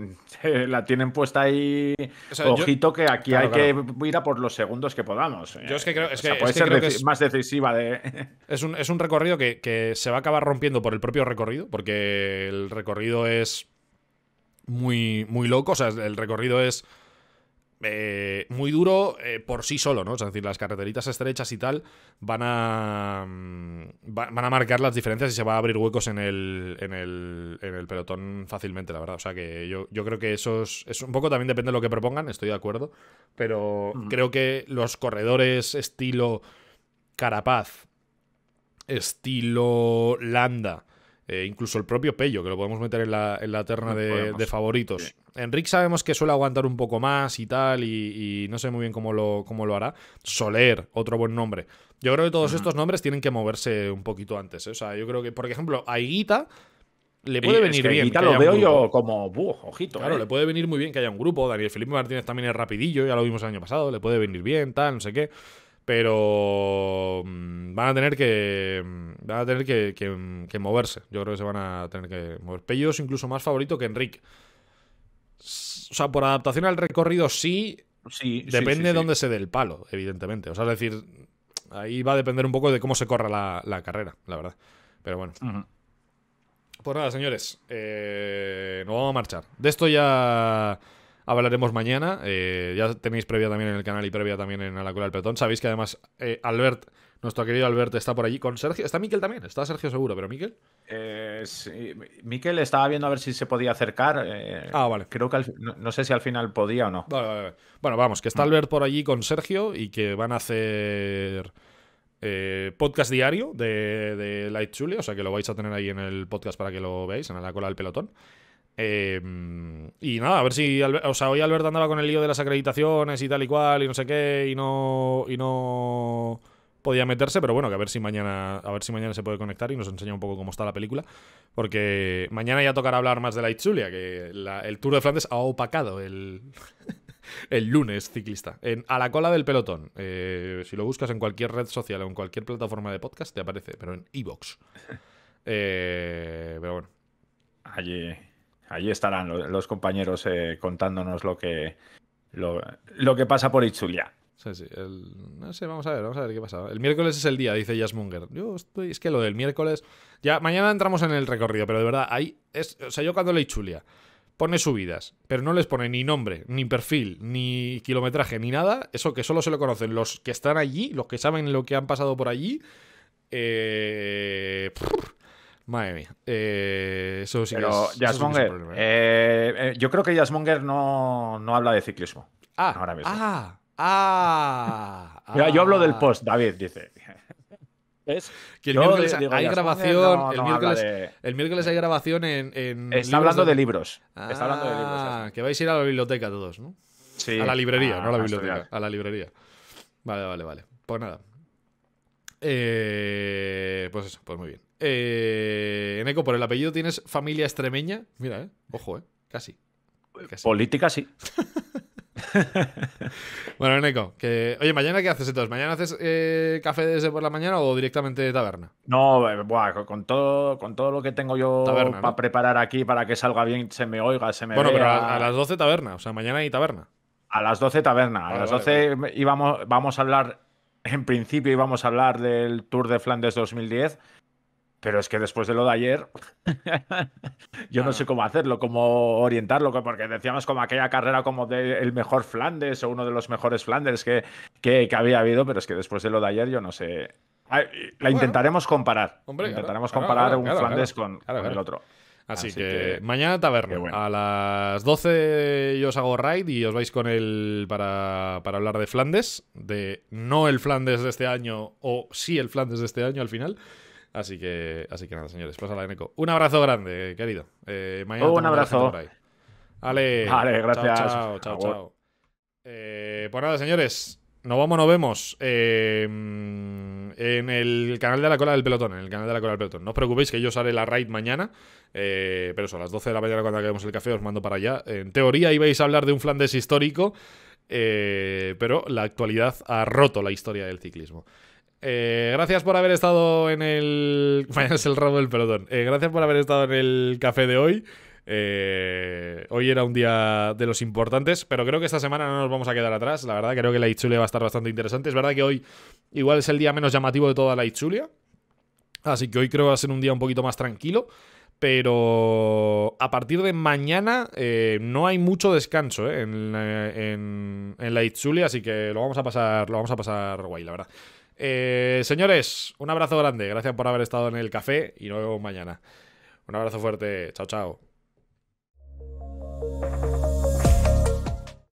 [laughs] La tienen puesta ahí. ojito que aquí hay que ir a por los segundos que podamos. ¿eh? Yo es que creo. Es que, puede ser más decisiva. De... [laughs] Es, un, es un recorrido que, que se va a acabar rompiendo por el propio recorrido, porque el recorrido es muy, muy loco. O sea, el recorrido es eh, muy duro eh, por sí solo, ¿no? Es decir, las carreteritas estrechas y tal van a, mm, van a marcar las diferencias y se va a abrir huecos en el, pelotón fácilmente, la verdad. O sea que yo, yo creo que eso es un poco también depende de lo que propongan, estoy de acuerdo, pero creo que los corredores estilo Carapaz, estilo Landa, eh, incluso el propio Pello, que lo podemos meter en la, en la terna de, favoritos. Enric sabemos que suele aguantar un poco más y tal, y, no sé muy bien cómo lo, cómo lo hará. Soler, otro buen nombre. Yo creo que todos estos nombres tienen que moverse un poquito antes. ¿eh? O sea, yo creo que, por ejemplo, a Higuita le puede venir bien. Higuita lo veo yo como, buh, ojito. Claro, eh". le puede venir muy bien que haya un grupo. Daniel Felipe Martínez también es rapidillo, ya lo vimos el año pasado. Le puede venir bien, tal, no sé qué pero mm, van a tener que mm, van a tener mm, que, moverse. Yo creo que se van a tener que mover. Pello es incluso más favorito que Enrique. O sea, por adaptación al recorrido sí, sí depende de dónde se dé el palo, evidentemente. O sea, es decir, ahí va a depender un poco de cómo se corra la, carrera, la verdad. Pero bueno. Pues nada, señores, eh, nos vamos a marchar. De esto ya hablaremos mañana. Eh, ya tenéis previa también en el canal y previa también en la cola del pelotón. Sabéis que además eh, Albert, nuestro querido Albert, está por allí con Sergio. Está Miquel también, está Sergio seguro, pero Miquel. Eh, Miquel estaba viendo a ver si se podía acercar. ah, vale. Creo que no, sé si al final podía o no. Bueno, vamos, que está mm. Albert por allí con Sergio y que van a hacer. podcast diario de, Light Julio. o sea que lo vais a tener ahí en el podcast para que lo veáis, en la cola del pelotón. Em, y nada, a ver si. O sea, hoy Alberto andaba con el lío de las acreditaciones y tal y cual, y no sé qué, y no. no podía meterse, pero bueno, que a ver si mañana, a ver si mañana se puede conectar y nos enseña un poco cómo está la película, porque mañana ya tocará hablar más de la Itzulia, que el Tour de Flandes ha opacado el, [laughs] el lunes ciclista, en, a la cola del pelotón. Eh, si lo buscas en cualquier red social o en cualquier plataforma de podcast te aparece, pero en Evox. [laughs] Eh, pero bueno. Allí allí estarán los, compañeros eh, contándonos lo que, lo, que pasa por Itzulia. Sí, no sé, vamos a ver, vamos a ver qué pasa. El miércoles es el día, dice Jasmunger. Yo estoy, es que lo del miércoles. Ya, mañana entramos en el recorrido, pero de verdad, ahí O sea, yo cuando leí chulia pone subidas, pero no les pone ni nombre, ni perfil, ni kilometraje, ni nada, eso que solo se lo conocen los que están allí, los que saben lo que han pasado por allí. Eh. Madre Eh, eso sí yo creo que Jasmonger no, no habla de ciclismo. Ah, ahora mismo. Ah, ah, yo hablo del ah. post, David dice. Que el miércoles hay grabación. el, miércoles, hay grabación en. Está, ah, hablando de... libros. Está hablando de libros. Que vais a ir a la biblioteca todos, ¿no? Sí. A la librería, ah, no a la biblioteca. A la librería. Vale, vale, vale. Pues nada. Eh, pues eso, pues muy bien. Eh, Eneco, por el apellido tienes familia extremeña. Mira, eh. Ojo, eh, Casi. Política sí. [laughs] bueno, Eneco, que. Oye, ¿mañana qué haces entonces? ¿Mañana haces eh, café desde por la mañana o directamente de taberna? No, eh, con todo, con todo lo que tengo yo para preparar aquí para que salga bien, se me oiga, se me Bueno, pero a, las 12 taberna, o sea, mañana hay taberna. A las 12 taberna. a las 12 íbamos, vamos a hablar, en principio íbamos a hablar del Tour de Flandes 2010 pero es que después de lo de ayer, [laughs] yo no sé cómo hacerlo, cómo orientarlo, porque decíamos como aquella carrera como del mejor Flandes o uno de los mejores Flandes que, había habido, pero es que después de lo de ayer yo no sé. Ah, la intentaremos comparar. intentaremos comparar un Flandes con, el otro. Así, que, mañana taberna. A las 12 yo os hago ride y os vais con él para, para hablar de Flandes, de no el Flandes de este año o sí el Flandes de este año al final. Así que, así que nada, señores, pues la Un abrazo grande, eh, querido. Eh, un abrazo. Vale, gracias. Chao, chao, chao. Eh, pues nada, señores, nos vamos, nos vemos eh, en el canal de la cola del pelotón. En el canal de la cola del pelotón. No os preocupéis que yo os haré la raid mañana. pero eso, a las 12 de la mañana cuando acabemos el café os mando para allá. En teoría ibais a hablar de un Flandes histórico. pero la actualidad ha roto la historia del ciclismo. Eh, gracias por haber estado en el. [laughs] es el rabo del pelotón. Eh, gracias por haber estado en el café de hoy. Eh, hoy era un día de los importantes, pero creo que esta semana no nos vamos a quedar atrás. La verdad, creo que la Itzulia va a estar bastante interesante. Es verdad que hoy igual es el día menos llamativo de toda la Itzulia. Así que hoy creo que va a ser un día un poquito más tranquilo. Pero a partir de mañana no hay mucho descanso en, la Itzulia, así que lo vamos a pasar, lo vamos a pasar guay, la verdad. Eh, señores, un abrazo grande. Gracias por haber estado en el café y nos vemos mañana. Un abrazo fuerte. Chao, chao.